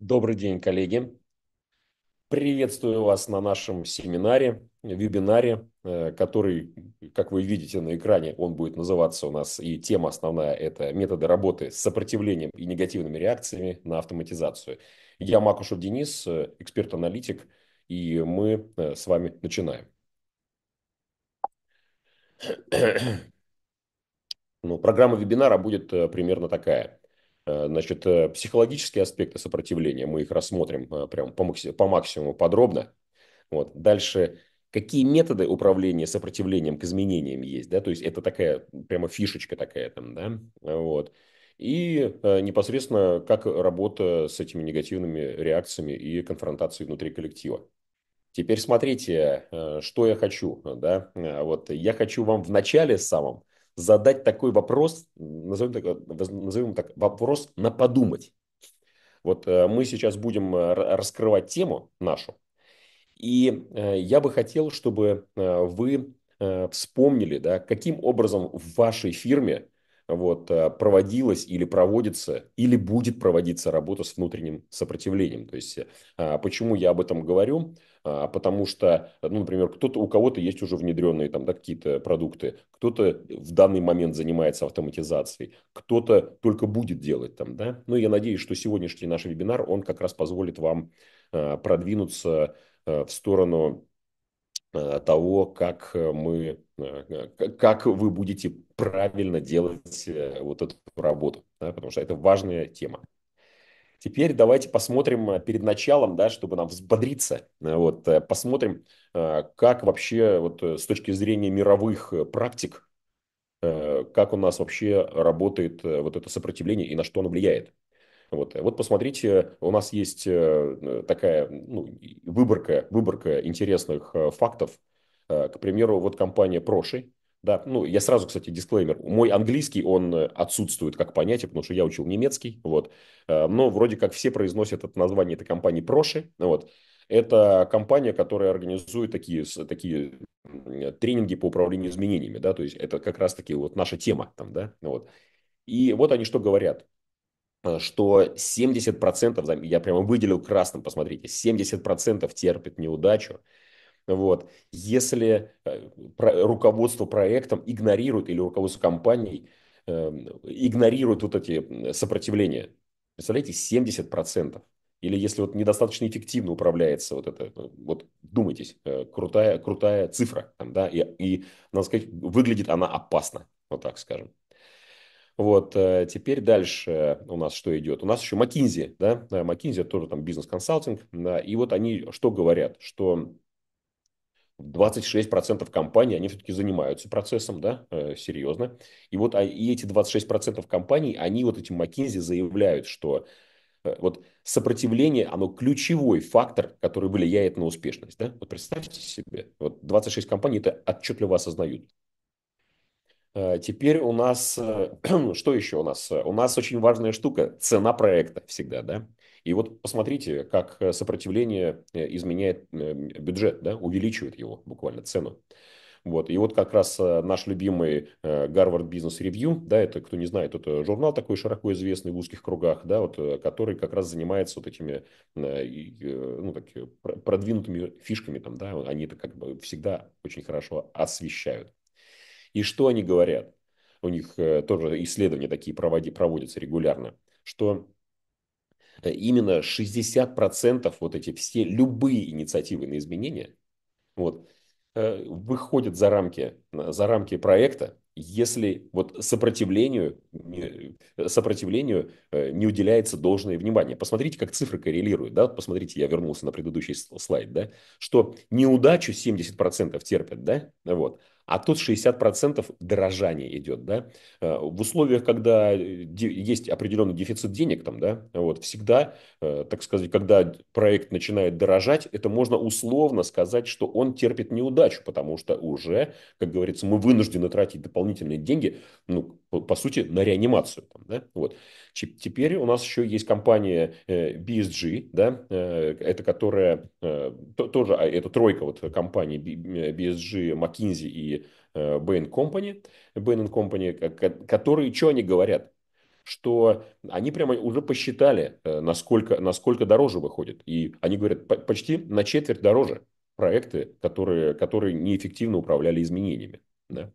Добрый день, коллеги. Приветствую вас на нашем семинаре, вебинаре, э, который, как вы видите на экране, он будет называться у нас, и тема основная – это методы работы с сопротивлением и негативными реакциями на автоматизацию. Я Макушев Денис, э, эксперт-аналитик, и мы э, с вами начинаем. Ну, программа вебинара будет примерно такая – Э, значит, э, психологические аспекты сопротивления, мы их рассмотрим э, прям по, максимуму, по максимуму подробно. Вот. Дальше, какие методы управления сопротивлением к изменениям есть, да, то есть это такая прямо фишечка такая там, да, вот. И непосредственно, как работа с этими негативными реакциями и конфронтацией внутри коллектива. Теперь смотрите, что я хочу, да, вот я хочу вам в начале самом задать такой вопрос, назовем так, назовем так вопрос на подумать. Вот э, мы сейчас будем э, раскрывать тему нашу, и э, я бы хотел, чтобы вы вспомнили, да, каким образом в вашей фирме вот, проводилась или проводится, или будет проводиться работа с внутренним сопротивлением. То есть, а почему я об этом говорю? А, потому что, ну, например, кто-то у кого-то есть уже внедренные там да, какие-то продукты, кто-то в данный момент занимается автоматизацией, кто-то только будет делать там, да. Ну, я надеюсь, что сегодняшний наш вебинар, он как раз позволит вам а, продвинуться а, в сторону того, как мы, как вы будете правильно делать э, вот эту работу, да, потому что это важная тема. Теперь давайте посмотрим э, перед началом, да, чтобы нам взбодриться, э, вот, э, посмотрим, как вообще вот, с точки зрения мировых практик, как у нас вообще работает вот это сопротивление и на что оно влияет. Вот, вот посмотрите, у нас есть такая ну, выборка, выборка интересных фактов. К примеру, вот компания Проши, да, ну, я сразу, кстати, дисклеймер. Мой английский, он э, отсутствует как понятие, потому что я учил немецкий, вот. Э, но вроде как все произносят это название этой компании Проши, вот. Это компания, которая организует такие, такие тренинги по управлению изменениями, да, то есть это как раз-таки вот наша тема там, да, вот. И вот они что говорят э, что 70%, я прямо выделил красным, посмотрите, 70% терпит неудачу вот. Если э, руководство проектом игнорирует или руководство компанией эм, игнорирует вот эти сопротивления, представляете, 70%. Или если вот недостаточно эффективно управляется вот это, э, вот думайтесь, э, крутая, крутая цифра, там, да, и, и, надо сказать, выглядит она опасно, вот так скажем. Вот, теперь дальше у нас что идет? У нас еще McKinsey, да, McKinsey тоже там бизнес-консалтинг, да, и вот они что говорят, что 26% компаний, они все-таки занимаются процессом, да, э, серьезно. И вот а, и эти 26% компаний, они вот этим McKinsey заявляют, что э, вот сопротивление, оно ключевой фактор, который влияет на успешность, да. Вот представьте себе, вот 26 компаний это отчетливо осознают. Э, теперь у нас, э, что еще у нас? У нас очень важная штука, цена проекта всегда, да. И вот посмотрите, как э, сопротивление э, изменяет эм, бюджет, да, увеличивает его буквально цену. Вот. И вот как раз э, наш любимый Гарвард Бизнес Ревью, да, это, кто не знает, это журнал такой широко известный в узких кругах, да, вот, который как раз занимается вот этими ну, так, продвинутыми фишками, там, да, они это как бы всегда очень хорошо освещают. И что они говорят? У них тоже исследования такие проводи, проводятся регулярно, что Э, именно 60% вот эти все любые инициативы на изменения вот, э, выходят за рамки, за рамки проекта, если вот сопротивлению, э, сопротивлению не уделяется должное внимание. Посмотрите, как цифры коррелируют. Да? Посмотрите, я вернулся на предыдущий слайд, да? что неудачу 70% терпят, да? вот, а тут 60% дорожание идет, да. Э, в условиях, когда э, есть определенный дефицит денег там, да, вот, всегда, э, так сказать, когда проект начинает дорожать, это можно условно сказать, что он терпит неудачу, потому что уже, как говорится, мы вынуждены тратить дополнительные деньги, ну, по сути, на реанимацию. Там, да? вот. Теперь у нас еще есть компания э, BSG, да, э, это которая э, тоже, а, это тройка вот компаний BSG, McKinsey и Bain Company, Bain Company, которые, что они говорят? что они прямо уже посчитали, насколько, насколько дороже выходит. И они говорят, почти на четверть дороже проекты, которые, которые неэффективно управляли изменениями. Да?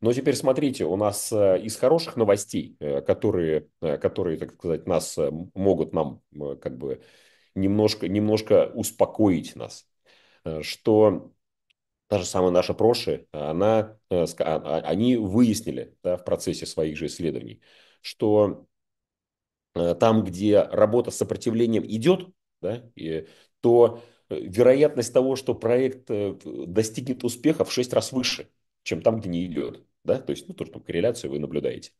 Но теперь смотрите, у нас э, из хороших новостей, э, которые, э, которые так сказать, нас могут нам как бы немножко, немножко успокоить нас, что та же самая наша Проши, она, а, а, они выяснили да, в процессе своих же исследований, что там, где работа с сопротивлением идет, да, и, то вероятность того, что проект достигнет успеха в 6 раз выше – чем там, где не идет. Да? То есть, ну, то, что корреляцию вы наблюдаете.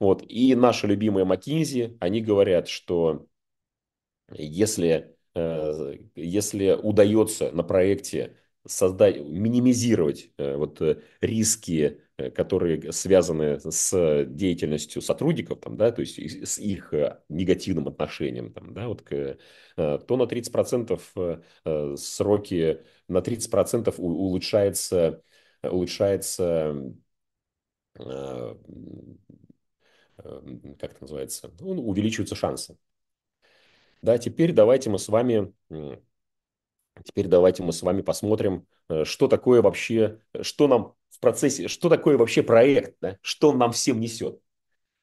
Вот. И наши любимые McKinsey, они говорят, что если, э, если удается на проекте создать, минимизировать э, вот э, риски, которые связаны с деятельностью сотрудников, там, да, то есть с их негативным отношением, там, да, вот к, то на 30% сроки, на 30% улучшается улучшается э, э, как это называется, увеличиваются шансы. Да, теперь давайте мы с вами Теперь давайте мы с вами посмотрим, э, что такое вообще, что нам в процессе, что такое вообще проект, да? что он нам всем несет.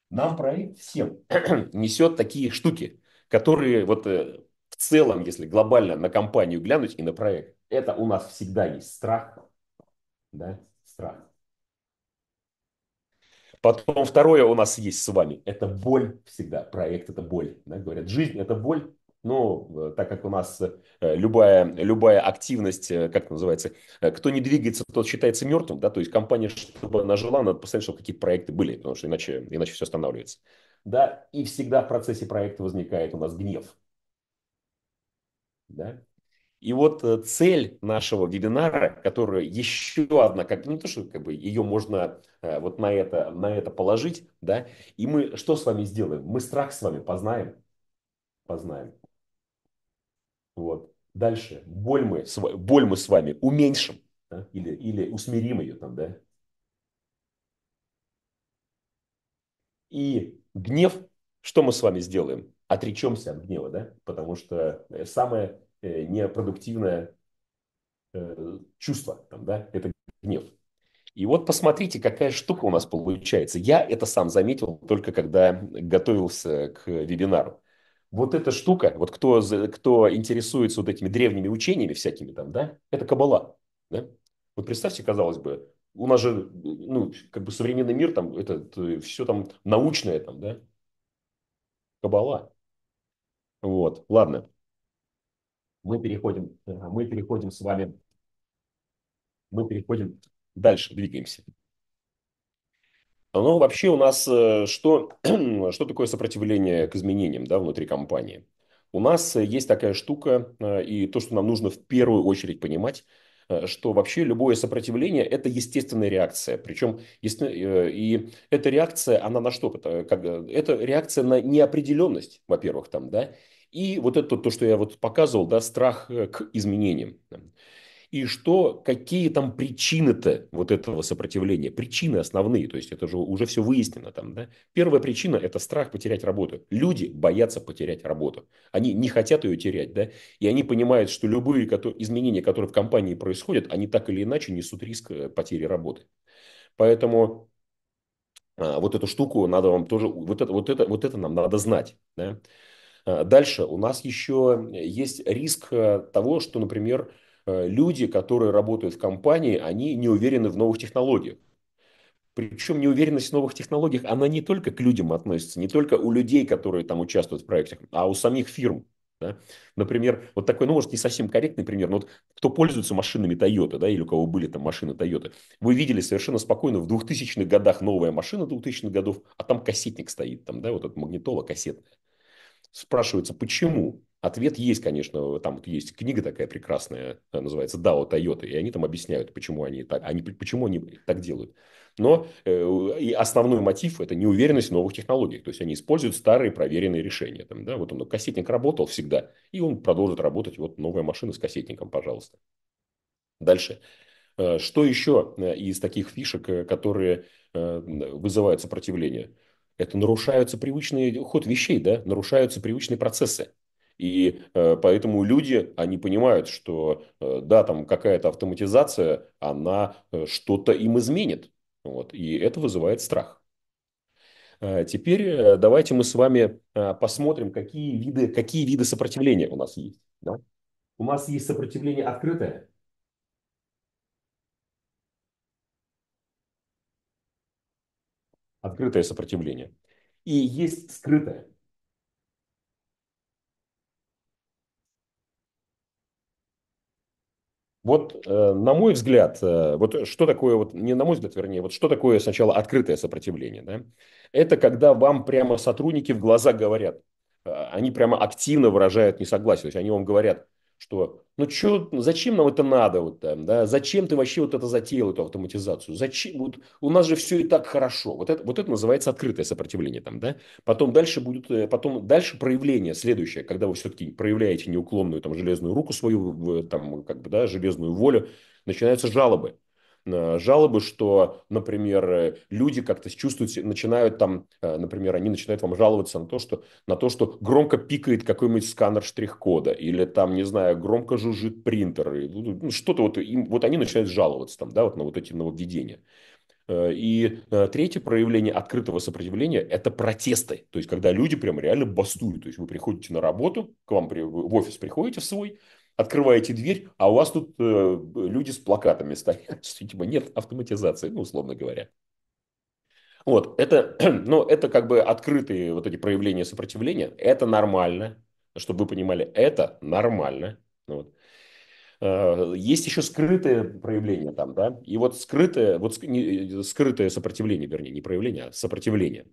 Нам проект всем несет такие штуки, которые вот в целом, если глобально на компанию глянуть и на проект, это у нас всегда есть страх, да, страх. Потом второе у нас есть с вами. Это боль всегда. Проект – это боль. Да? Говорят, жизнь – это боль. Но э, так как у нас э, любая, любая активность, э, как это называется, кто не двигается, тот считается мертвым. Да? То есть компания, чтобы она жила, надо постоянно, чтобы какие-то проекты были, потому что иначе, иначе все останавливается. Да? И всегда в процессе проекта возникает у нас гнев. Да? И вот э, цель нашего вебинара, которая еще одна, как не то, что как бы ее можно э, вот на это, на это положить, да, и мы что с вами сделаем? Мы страх с вами познаем, познаем. Вот. Дальше. Боль мы, боль мы с вами уменьшим да? или, или усмирим ее там, да. И гнев, что мы с вами сделаем? Отречемся от гнева, да, потому что э, самое Э, непродуктивное э, чувство, там, да, это гнев. И вот посмотрите, какая штука у нас получается. Я это сам заметил только когда готовился к вебинару. Вот эта штука, вот кто, кто интересуется вот этими древними учениями всякими там, да, это кабала. Да? Вот представьте, казалось бы, у нас же, ну, как бы современный мир, там, это, э, все там научное, там, да, кабала. Вот, ладно мы переходим, э, мы переходим с вами, мы переходим дальше, двигаемся. Ну, вообще у нас э, что, что такое сопротивление к изменениям да, внутри компании? У нас э, есть такая штука, и то, что нам нужно в первую очередь понимать, что вообще любое сопротивление – это естественная реакция. Причем и эта реакция, она на что? Это реакция на неопределенность, во-первых, там, да, и вот это то, что я вот показывал, да, страх э, к изменениям. И что, какие там причины-то вот этого сопротивления? Причины основные, то есть это же уже все выяснено там, да? Первая причина – это страх потерять работу. Люди боятся потерять работу. Они не хотят ее терять, да? И они понимают, что любые изменения, которые в компании происходят, они так или иначе несут риск э, потери работы. Поэтому а, вот эту штуку надо вам тоже, вот это, вот это, вот это нам надо знать. Да? Э, дальше у нас еще есть риск э, того, что, например, э, люди, которые работают в компании, они не уверены в новых технологиях. Причем неуверенность в новых технологиях, она не только к людям относится, не только у людей, которые там участвуют в проектах, а у самих фирм. Да? Например, вот такой, ну, может, не совсем корректный пример, но вот кто пользуется машинами Toyota, да, или у кого были там машины Toyota, вы видели совершенно спокойно в 2000-х годах новая машина 2000-х годов, а там кассетник стоит, там, да, вот этот магнитола кассетная. Спрашивается, почему? Ответ есть, конечно, там вот есть книга такая прекрасная, называется «Дао Тойота», и они там объясняют, почему они так, они, почему они так делают. Но э, и основной мотив – это неуверенность в новых технологиях. То есть, они используют старые проверенные решения. Там, да, вот он кассетник работал всегда, и он продолжит работать. Вот новая машина с кассетником, пожалуйста. Дальше. Э, что еще э, из таких фишек, которые вызывают сопротивление? это нарушаются привычные ход вещей, да, нарушаются привычные процессы. И э, поэтому люди, они понимают, что э, да, там какая-то автоматизация, она э, что-то им изменит. Вот, и это вызывает страх. Э, теперь э, давайте мы с вами э, посмотрим, какие виды, какие виды сопротивления у нас есть. Да? У нас есть сопротивление открытое, открытое сопротивление. И есть скрытое. Вот, э, на мой взгляд, э, вот что такое, вот не на мой взгляд, вернее, вот что такое сначала открытое сопротивление, да? Это когда вам прямо сотрудники в глаза говорят, э, они прямо активно выражают несогласие, то есть они вам говорят, что ну чё, ну зачем нам это надо вот там, да, зачем ты вообще вот это затеял, эту автоматизацию, зачем, вот у нас же все и так хорошо, вот это, вот это называется открытое сопротивление там, да, потом дальше будет, э, потом дальше проявление следующее, когда вы все-таки проявляете неуклонную там железную руку свою, там как бы, да, железную волю, начинаются жалобы, Э, жалобы, что, например, э, люди как-то чувствуют, начинают там, э, например, они начинают вам жаловаться на то, что, на то, что громко пикает какой-нибудь сканер штрих-кода, или там, не знаю, громко жужжит принтер, ну, что-то вот, им, вот они начинают жаловаться там, да, вот на вот эти нововведения. И третье проявление открытого сопротивления – это протесты. То есть, когда люди прям реально бастуют. То есть, вы приходите на работу, к вам в офис приходите в свой, открываете дверь, а у вас тут э, люди с плакатами стоят, что типа нет автоматизации, ну, условно говоря. Вот, это, ну, это как бы открытые вот эти проявления сопротивления, это нормально, чтобы вы понимали, это нормально. Ну вот. Э, есть еще скрытое проявление там, да, и вот скрытое, вот не, э, скрытое сопротивление, вернее, не проявление, а сопротивление,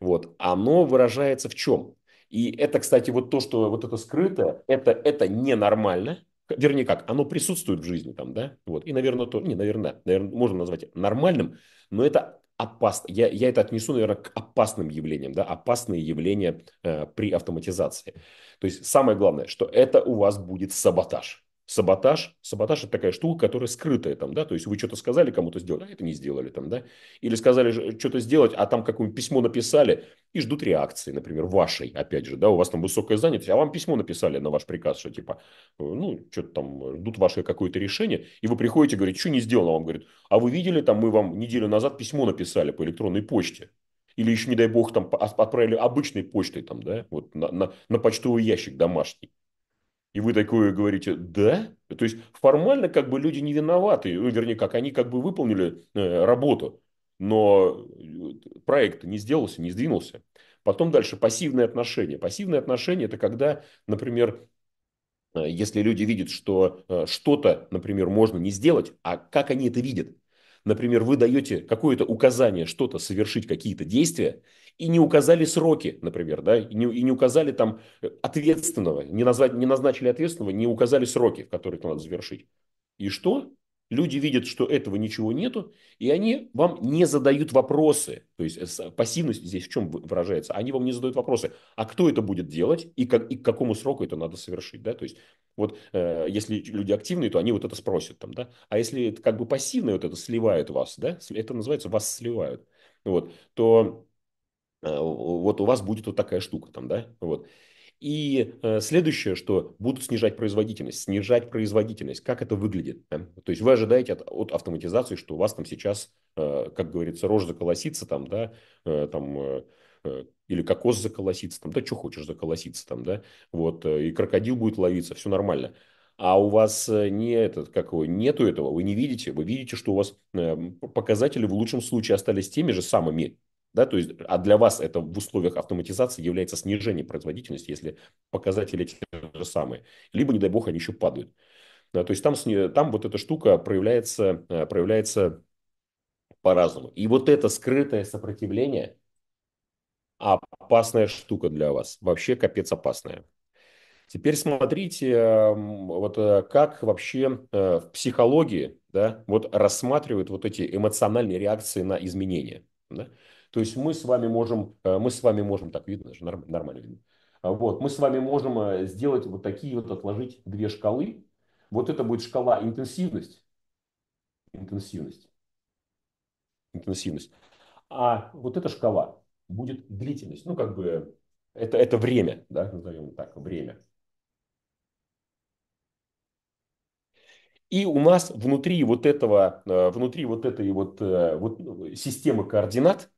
вот, оно выражается в чем? И это, кстати, вот то, что вот это скрытое, это, это ненормально. Вернее как, оно присутствует в жизни там, да? Вот. И, наверное, то, не, наверное, наверное, можно назвать нормальным, но это опасно. Я, я это отнесу, наверное, к опасным явлениям, да, опасные явления э, при автоматизации. То есть самое главное, что это у вас будет саботаж. Саботаж. Саботаж – это такая штука, которая скрытая там, да, то есть вы что-то сказали кому-то сделать, а это не сделали там, да, или сказали что-то сделать, а там какое-нибудь письмо написали и ждут реакции, например, вашей, опять же, да, у вас там высокая занятость, а вам письмо написали на ваш приказ, что типа, э, ну, что-то там, ждут ваше какое-то решение, и вы приходите, говорите, что не сделано, вам говорят, а вы видели, там, мы вам неделю назад письмо написали по электронной почте, или еще, не дай бог, там отправили обычной почтой, там, да, вот на, на, на почтовый ящик домашний. И вы такое говорите, да? То есть формально как бы люди не виноваты, ну, вернее, как они как бы выполнили э, работу, но э, проект не сделался, не сдвинулся. Потом дальше пассивные отношения. Пассивные отношения – это когда, например, э, если люди видят, что что-то, например, можно не сделать, а как они это видят? Например, вы даете какое-то указание что-то совершить, какие-то действия, и не указали сроки, например, да, и не, и не указали там э, ответственного, не, назвать, не назначили ответственного, не указали сроки, в которые это надо завершить. И что? Люди видят, что этого ничего нету, и они вам не задают вопросы. То есть э, пассивность здесь в чем выражается? Они вам не задают вопросы, а кто это будет делать и, как, и к какому сроку это надо совершить. Да? То есть вот э, если люди активные, то они вот это спросят. Там, да? А если это как бы пассивные, вот это сливает вас, да? это называется вас сливают, вот, то Э, вот у вас будет вот такая штука там, да, вот. И э, следующее, что будут снижать производительность. Снижать производительность. Как это выглядит? Да? То есть вы ожидаете от, от автоматизации, что у вас там сейчас, э, как говорится, рожь заколосится там, да, там, или кокос заколосится там, да, что хочешь заколоситься там, да, вот, и крокодил будет ловиться, все нормально. А у вас не этот, как его, нету этого, вы не видите, вы видите, что у вас показатели в лучшем случае остались теми же самыми, да, то есть, а для вас это в условиях автоматизации является снижение производительности, если показатели те же самые, либо, не дай бог, они еще падают. Да, то есть там, там вот эта штука проявляется, э, проявляется по-разному. И вот это скрытое сопротивление опасная штука для вас, вообще капец опасная. Теперь смотрите, эм, вот э, как вообще э, в психологии да, вот рассматривают вот эти эмоциональные реакции на изменения. Да? То есть мы с вами можем, э, мы с вами можем, так видно, даже нормально видно. А вот, мы с вами можем э, сделать вот такие вот, отложить две шкалы. Вот это будет шкала интенсивность. Интенсивность. Интенсивность. А вот эта шкала будет длительность. Ну, как бы это, это время, да, назовем так, время. И у нас внутри вот этого, э, внутри вот этой вот, вот системы координат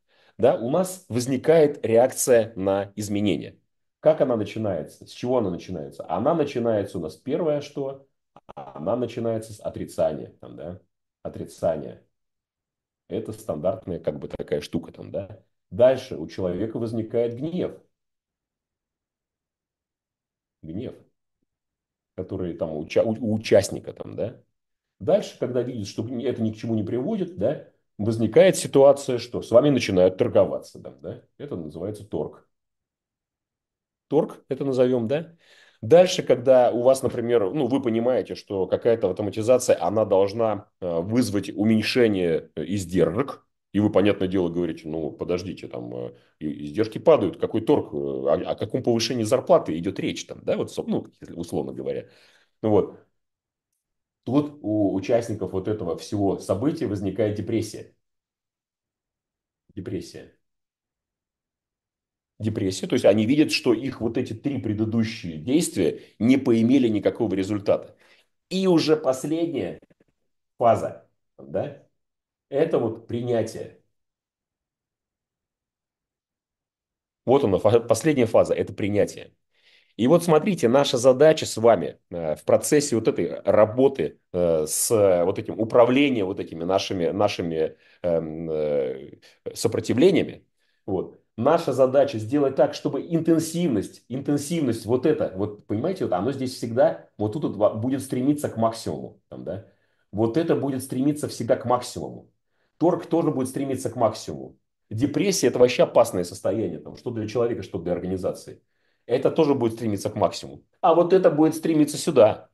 да, у нас возникает реакция на изменения. Как она начинается? С чего она начинается? Она начинается у нас первое что? Она начинается с отрицания. Там, да? Отрицание. Это стандартная как бы такая штука. Там, да? Дальше у человека возникает гнев. Гнев, который там у, уча- у участника. Там, да? Дальше, когда видит, что это ни к чему не приводит, да, возникает ситуация, что с вами начинают торговаться. Да, да? Это называется торг. Торг это назовем, да? Дальше, когда у вас, например, ну, вы понимаете, что какая-то автоматизация, она должна э, вызвать уменьшение э, издержек, и вы, понятное дело, говорите, ну, подождите, там э, издержки падают, какой торг, о, а, о каком повышении зарплаты идет речь там, да, вот, ну, условно говоря. Вот тут у участников вот этого всего события возникает депрессия. Депрессия. Депрессия, то есть они видят, что их вот эти три предыдущие действия не поимели никакого результата. И уже последняя фаза, да, это вот принятие. Вот она, последняя фаза, это принятие. И вот смотрите, наша задача с вами э, в процессе вот этой работы э, с э, вот этим управлением вот этими нашими, нашими эм, сопротивлениями, вот, наша задача сделать так, чтобы интенсивность, интенсивность вот это, вот понимаете, вот оно здесь всегда, вот тут вот будет стремиться к максимуму, там, да, вот это будет стремиться всегда к максимуму. Торг тоже будет стремиться к максимуму. Депрессия – это вообще опасное состояние, там, что для человека, что для организации это тоже будет стремиться к максимуму. А вот это будет стремиться сюда.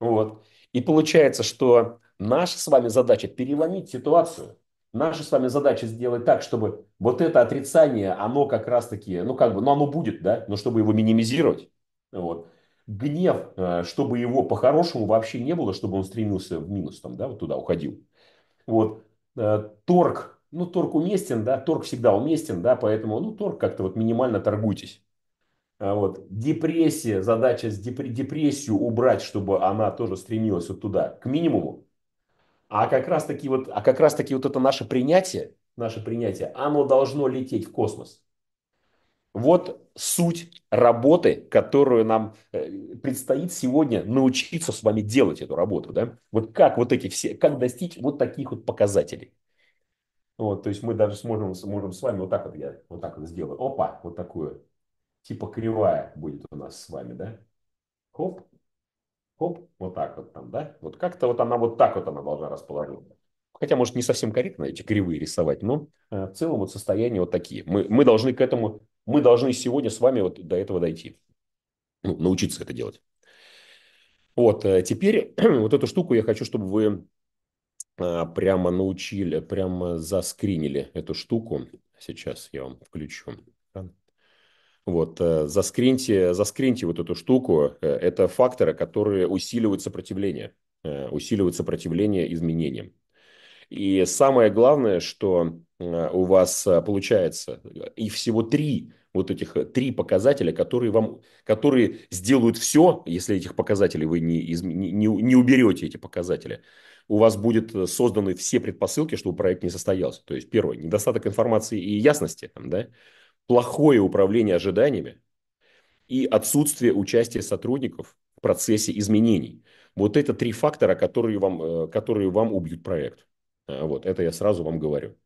Вот. И получается, что наша с вами задача переломить ситуацию. Наша с вами задача сделать так, чтобы вот это отрицание, оно как раз-таки, ну как бы, ну оно будет, да, но чтобы его минимизировать. Вот. Гнев, э, чтобы его по-хорошему вообще не было, чтобы он стремился в минус там, да, вот туда уходил. Вот. Э, торг, ну торг уместен, да, торг всегда уместен, да, поэтому, ну торг как-то вот минимально торгуйтесь. А, вот. Депрессия, задача с депр- депрессию убрать, чтобы она тоже стремилась вот туда, к минимуму. А как раз таки вот, а как раз таки вот это наше принятие, наше принятие, оно должно лететь в космос. Вот суть работы, которую нам э, предстоит сегодня научиться с вами делать эту работу. Да? Вот как вот эти все, как достичь вот таких вот показателей. Вот, то есть мы даже сможем, сможем с вами вот так вот я вот так вот сделаю. Опа, вот такую типа кривая будет у нас с вами, да? Хоп, хоп, вот так вот там, да? Вот как-то вот она вот так вот она должна расположиться. Хотя, может, не совсем корректно эти кривые рисовать, но э, в целом вот состояния вот такие. Мы, мы должны к этому, мы должны сегодня с вами вот до этого дойти. Ну, научиться это делать. Вот, э, теперь вот эту штуку я хочу, чтобы вы э, прямо научили, прямо заскринили эту штуку. Сейчас я вам включу. Вот, э, заскриньте, заскриньте вот эту штуку. Э, это факторы, которые усиливают сопротивление, э, усиливают сопротивление изменениям. И самое главное, что у вас получается, и всего три вот этих три показателя, которые вам, которые сделают все, если этих показателей вы не, не, не уберете эти показатели, у вас будет созданы все предпосылки, чтобы проект не состоялся. То есть, первое, недостаток информации и ясности, там, да, плохое управление ожиданиями и отсутствие участия сотрудников в процессе изменений. Вот это три фактора, которые вам, э, которые вам убьют проект. Э, вот это я сразу вам говорю.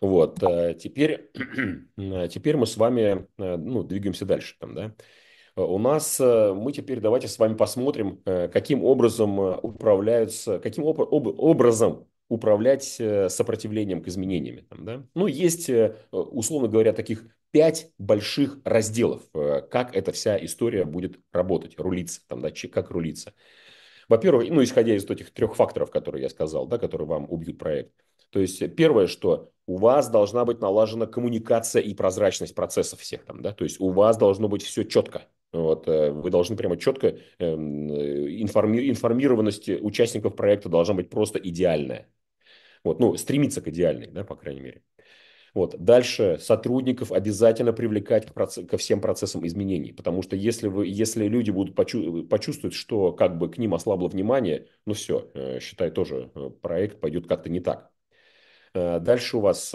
Вот, э, теперь, теперь мы с вами ну, двигаемся дальше. Там, да? У нас, мы теперь давайте с вами посмотрим, каким образом управляются, каким об, об, образом управлять э, сопротивлением к изменениям. Там, да? Ну, есть, э, условно говоря, таких пять больших разделов, э, как эта вся история будет работать, рулиться, там, да, как рулиться. Во-первых, ну, исходя из этих трех факторов, которые я сказал, да, которые вам убьют проект. То есть, первое, что у вас должна быть налажена коммуникация и прозрачность процессов всех там, да, то есть у вас должно быть все четко, вот, вы должны прямо четко, эм, информи- информированность участников проекта должна быть просто идеальная. Вот, ну, стремиться к идеальной, да, по крайней мере. Вот. Дальше сотрудников обязательно привлекать к процесс, ко всем процессам изменений, потому что если, вы, если люди будут почу, почувствовать, что как бы к ним ослабло внимание, ну все, э, считай тоже, э, проект пойдет как-то не так. Э, дальше у вас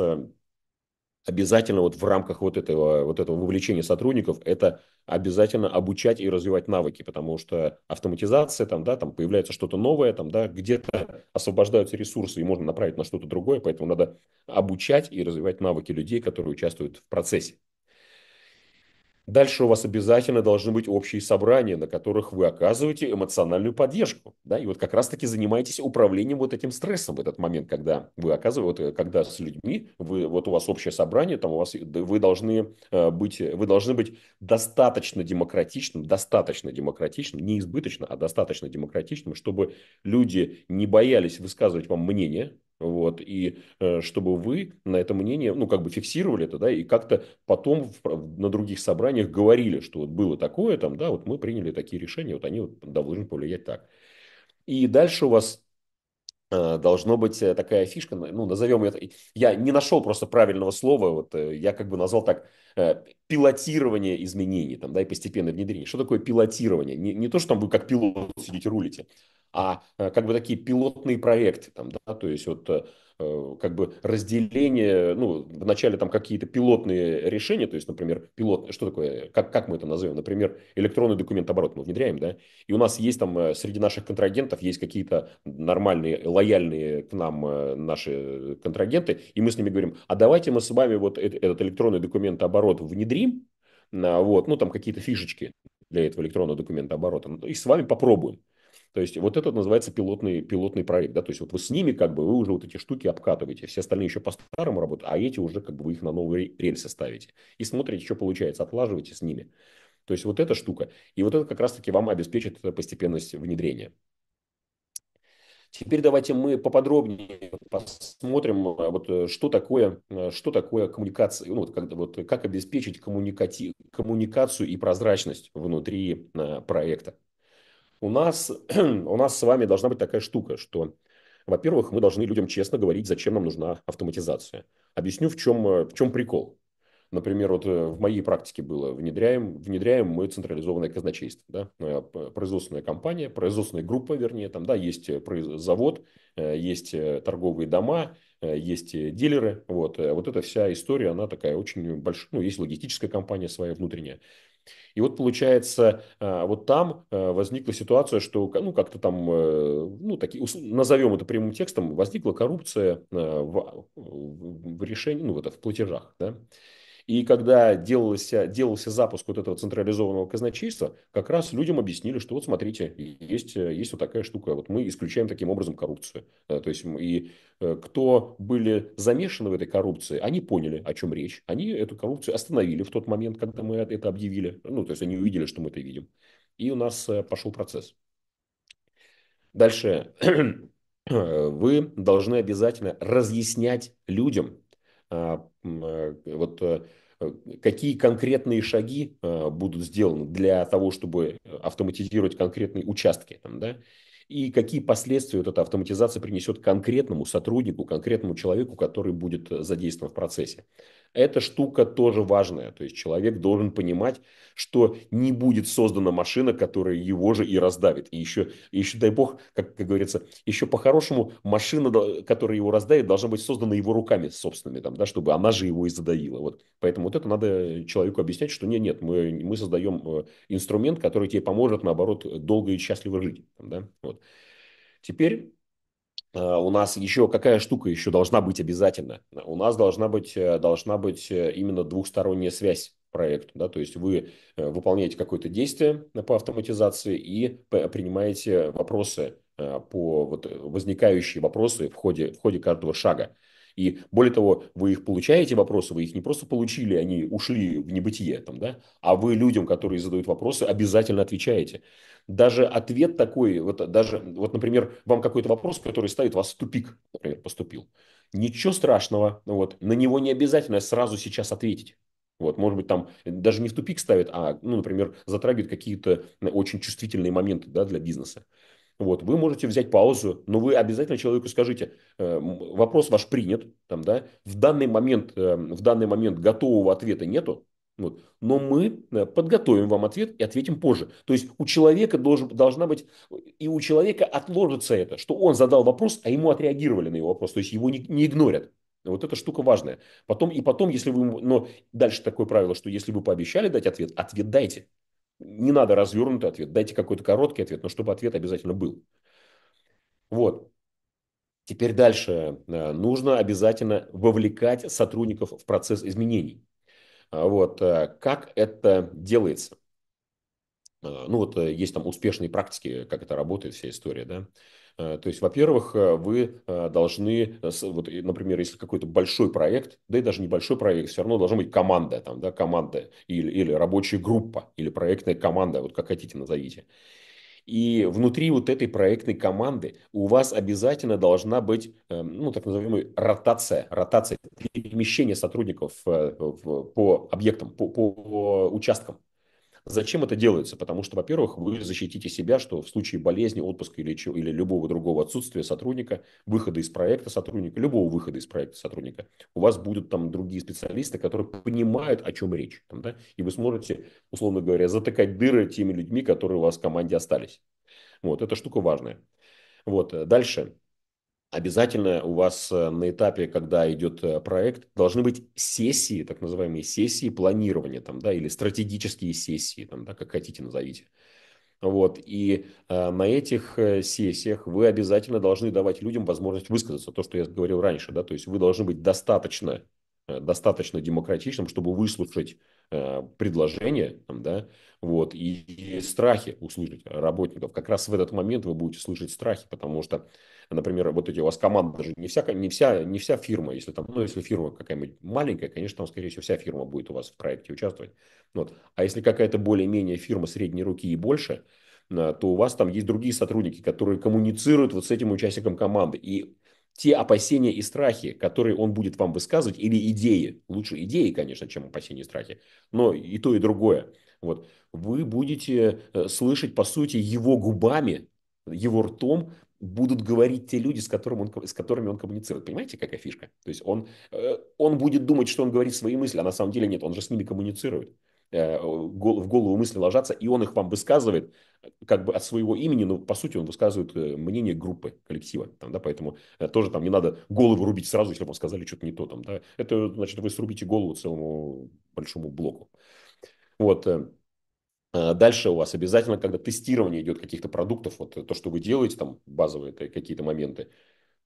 обязательно вот в рамках вот этого, вот этого вовлечения сотрудников это обязательно обучать и развивать навыки, потому что автоматизация, там, да, там появляется что-то новое, там, да, где-то освобождаются ресурсы и можно направить на что-то другое, поэтому надо обучать и развивать навыки людей, которые участвуют в процессе. Дальше у вас обязательно должны быть общие собрания, на которых вы оказываете эмоциональную поддержку. Да? И вот как раз-таки занимаетесь управлением вот этим стрессом в этот момент, когда вы оказываете, вот, э, когда с людьми, вы, вот у вас общее собрание, там у вас, э, вы должны э, быть, вы должны быть достаточно демократичным, достаточно демократичным, не избыточно, а достаточно демократичным, чтобы люди не боялись высказывать вам мнение, вот, и э, чтобы вы на это мнение, ну, как бы фиксировали это, да, и как-то потом в, на других собраниях говорили, что вот было такое там, да, вот мы приняли такие решения, вот они вот должны повлиять так. И дальше у вас э, должно быть э, такая фишка, ну, назовем это, я не нашел просто правильного слова, вот э, я как бы назвал так, Э, пилотирование изменений там, да, и постепенное внедрение. Что такое пилотирование? Не, не то, что там вы как пилот сидите, рулите, а э, как бы такие пилотные проекты. Там, да, то есть вот э, Э, как бы разделение, ну, вначале там какие-то пилотные решения, то есть, например, пилот, что такое, как, как мы это назовем, например, электронный документ оборот мы внедряем, да, и у нас есть там э, среди наших контрагентов есть какие-то нормальные, лояльные к нам э, наши контрагенты, и мы с ними говорим, а давайте мы с вами вот этот электронный документ оборот внедрим, а, вот, ну, там какие-то фишечки для этого электронного документа оборота, ну, и с вами попробуем. То есть вот этот называется пилотный, пилотный проект, да, то есть вот вы с ними как бы вы уже вот эти штуки обкатываете, все остальные еще по-старому работают, а эти уже как бы вы их на новые рельсы ставите и смотрите, что получается, отлаживаете с ними. То есть вот эта штука, и вот это как раз-таки вам обеспечит постепенность внедрения. Теперь давайте мы поподробнее посмотрим, э, вот, э, что такое, э, что такое коммуникация, ну, вот, как, вот, как обеспечить коммуникати, коммуникацию и прозрачность внутри а, проекта. У нас, у нас с вами должна быть такая штука, что, во-первых, мы должны людям честно говорить, зачем нам нужна автоматизация. Объясню, в чем, э, в чем прикол. Например, вот э, в моей практике было, внедряем, внедряем мы централизованное казначейство. Да? Ну, э, производственная компания, производственная группа, вернее, там, да, есть завод, есть торговые дома, есть дилеры. Вот, вот эта вся история, она такая очень большая, ну, есть логистическая компания своя внутренняя. И вот получается, а, вот там э, возникла ситуация, что ну как-то там, э, ну такие, назовем это прямым текстом, возникла коррупция э, в, в решении, ну это в платежах, да. И когда делался, делался запуск вот этого централизованного казначейства, как раз людям объяснили, что вот смотрите, есть, есть вот такая штука, вот мы исключаем таким образом коррупцию. Э, то есть, и э, кто были замешаны в этой коррупции, они поняли, о чем речь. Они эту коррупцию остановили в тот момент, когда мы это объявили. Ну, то есть, они увидели, что мы это видим. И у нас э, пошел процесс. Дальше. Вы должны обязательно разъяснять людям, а, вот Э, какие конкретные шаги э, будут сделаны для того, чтобы э, автоматизировать конкретные участки, там, да, и какие последствия вот эта автоматизация принесет конкретному сотруднику, конкретному человеку, который будет задействован в процессе. Эта штука тоже важная. То есть человек должен понимать, что не будет создана машина, которая его же и раздавит. И еще, и еще дай бог, как, как говорится, еще по-хорошему машина, которая его раздавит, должна быть создана его руками собственными, там, да, чтобы она же его и задавила. Вот. Поэтому вот это надо человеку объяснять, что нет, нет, мы, мы создаем э, инструмент, который тебе поможет, наоборот, долго и счастливо жить. Там, да? вот. Теперь Э, у нас еще какая штука еще должна быть обязательно? У нас должна быть, э, должна быть э, именно двухсторонняя связь проекту, да, то есть вы выполняете какое-то действие по автоматизации и принимаете вопросы по вот возникающие вопросы в ходе, в ходе каждого шага. И более того, вы их получаете, вопросы, вы их не просто получили, они ушли в небытие, там, да, а вы людям, которые задают вопросы, обязательно отвечаете. Даже ответ такой, вот, даже, вот, например, вам какой-то вопрос, который ставит вас в тупик, например, поступил. Ничего страшного, вот, на него не обязательно сразу сейчас ответить. Вот, может быть, там э, даже не в тупик ставит, а, ну, например, затрагивает какие-то очень чувствительные моменты да, для бизнеса. Вот, вы можете взять паузу, но вы обязательно человеку скажите, э, вопрос ваш принят, там, да, в данный момент, э, в данный момент готового ответа нету, вот, но мы э, подготовим вам ответ и ответим позже. То есть у человека должен, должна быть, и у человека отложится это, что он задал вопрос, а ему отреагировали на его вопрос, то есть его не, не игнорят. Вот эта штука важная. Потом, и потом, если вы, но дальше такое правило, что если вы пообещали дать ответ, ответ дайте не надо развернутый ответ, дайте какой-то короткий ответ, но чтобы ответ обязательно был. Вот. Теперь дальше. Э, нужно обязательно вовлекать сотрудников в процесс изменений. А, вот. Э, как это делается? А, ну вот э, есть там успешные практики, как это работает, вся история, да? Э, то есть, во-первых, э, вы э, должны, вот, например, если какой-то большой проект, да и даже небольшой проект, все равно должна быть команда, там, да, команда или, или рабочая группа, или проектная команда, вот как хотите назовите. И внутри вот этой проектной команды у вас обязательно должна быть, эм, ну, так называемая ротация, ротация, перемещение сотрудников по объектам, по, по участкам. Зачем это делается? Потому что, во-первых, вы защитите себя, что в случае болезни, отпуска или, чего, или любого другого отсутствия сотрудника, выхода из проекта сотрудника, любого выхода из проекта сотрудника, у вас будут там другие специалисты, которые понимают, о чем речь. Там, да? И вы сможете, условно говоря, затыкать дыры теми людьми, которые у вас в команде остались. Вот, эта штука важная. Вот, э, дальше. Обязательно у вас э, на этапе, когда идет э, проект, должны быть сессии, так называемые сессии планирования, там, да, или стратегические сессии, там, да, как хотите назовите. Вот. И э, на этих э, сессиях вы обязательно должны давать людям возможность высказаться, то, что я говорил раньше. Да? То есть вы должны быть достаточно, достаточно демократичным, чтобы выслушать Э, предложения, там, да, вот, и, и страхи услышать работников. Как раз в этот момент вы будете слышать страхи, потому что, например, вот эти у вас команда даже не вся, не вся, не вся фирма, если там, ну, если фирма какая-нибудь маленькая, конечно, там, скорее всего, вся фирма будет у вас в проекте участвовать. Вот. А если какая-то более-менее фирма средней руки и больше, э, то у вас там есть другие сотрудники, которые коммуницируют вот с этим участником команды. И те опасения и страхи, которые он будет вам высказывать, или идеи, лучше идеи, конечно, чем опасения и страхи, но и то, и другое, вот, вы будете э, слышать, по сути, его губами, его ртом будут говорить те люди, с, которым он, с которыми он коммуницирует. Понимаете, какая фишка? То есть он, э, он будет думать, что он говорит свои мысли, а на самом деле нет, он же с ними коммуницирует. Э, в голову мысли ложатся, и он их вам высказывает как бы от своего имени, но по сути он высказывает э, мнение группы, коллектива. Там, да, поэтому э, тоже там не надо голову рубить сразу, если вам сказали что-то не то. Там, да. Это значит, вы срубите голову целому большому блоку. Вот. Дальше у вас обязательно, когда тестирование идет каких-то продуктов, вот то, что вы делаете, там базовые какие-то моменты,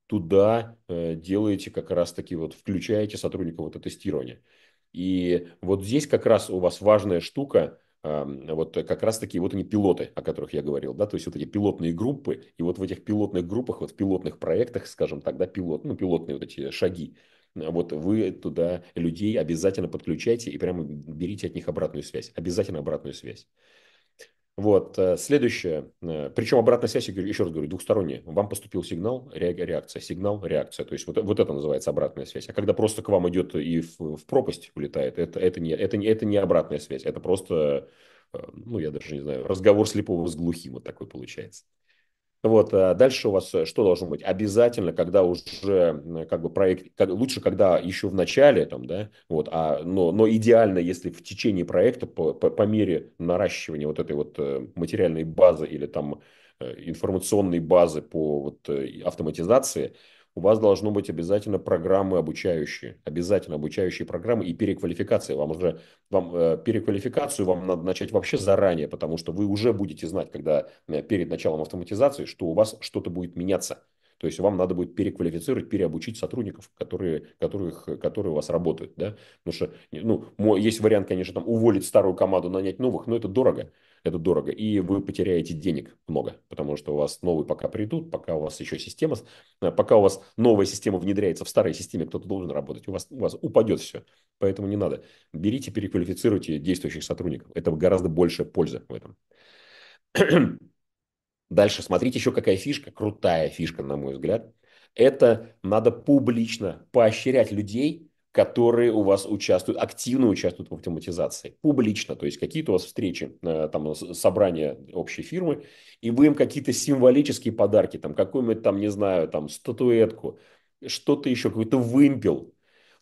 туда делаете как раз-таки, вот включаете сотрудника вот это тестирование. И вот здесь как раз у вас важная штука, вот как раз такие вот они пилоты, о которых я говорил, да, то есть вот эти пилотные группы, и вот в этих пилотных группах, вот в пилотных проектах, скажем так, да, пилот, ну, пилотные вот эти шаги, вот вы туда людей обязательно подключайте и прямо берите от них обратную связь, обязательно обратную связь. Вот, э, следующее, э, причем обратная связь, еще раз говорю, двухсторонняя. Вам поступил сигнал, реакция, сигнал, реакция. То есть вот, вот это называется обратная связь. А когда просто к вам идет и в, в пропасть улетает, это, это, не, это, не, это не обратная связь, это просто, э, ну, я даже не знаю, разговор слепого с глухим, вот такой получается. Вот, а дальше у вас э, что должно быть? Обязательно, когда уже как бы проект, как, лучше, когда еще в начале, там, да, вот, а, но, но идеально, если в течение проекта по, по, по мере наращивания вот этой вот э, материальной базы или там э, информационной базы по вот автоматизации – у вас должно быть обязательно программы обучающие, обязательно обучающие программы и переквалификации. Вам уже вам, э, переквалификацию вам надо начать вообще заранее, потому что вы уже будете знать, когда э, перед началом автоматизации, что у вас что-то будет меняться. То есть вам надо будет переквалифицировать, переобучить сотрудников, которые, которых, которые у вас работают. Да? Потому что ну, есть вариант, конечно, там, уволить старую команду, нанять новых, но это дорого. Это дорого. И вы потеряете денег много, потому что у вас новые пока придут, пока у вас еще система, э, пока у вас новая система внедряется в старой системе, кто-то должен работать. У вас, у вас упадет все. Поэтому не надо. Берите, переквалифицируйте действующих сотрудников. Это гораздо больше пользы в этом. Дальше смотрите еще какая фишка, крутая фишка, на мой взгляд. Это надо публично поощрять людей, которые у вас участвуют, активно участвуют в автоматизации, публично, то есть какие-то у вас встречи, э, там, собрания общей фирмы, и вы им какие-то символические подарки, там, какую-нибудь, там, не знаю, там, статуэтку, что-то еще, какой-то вымпел,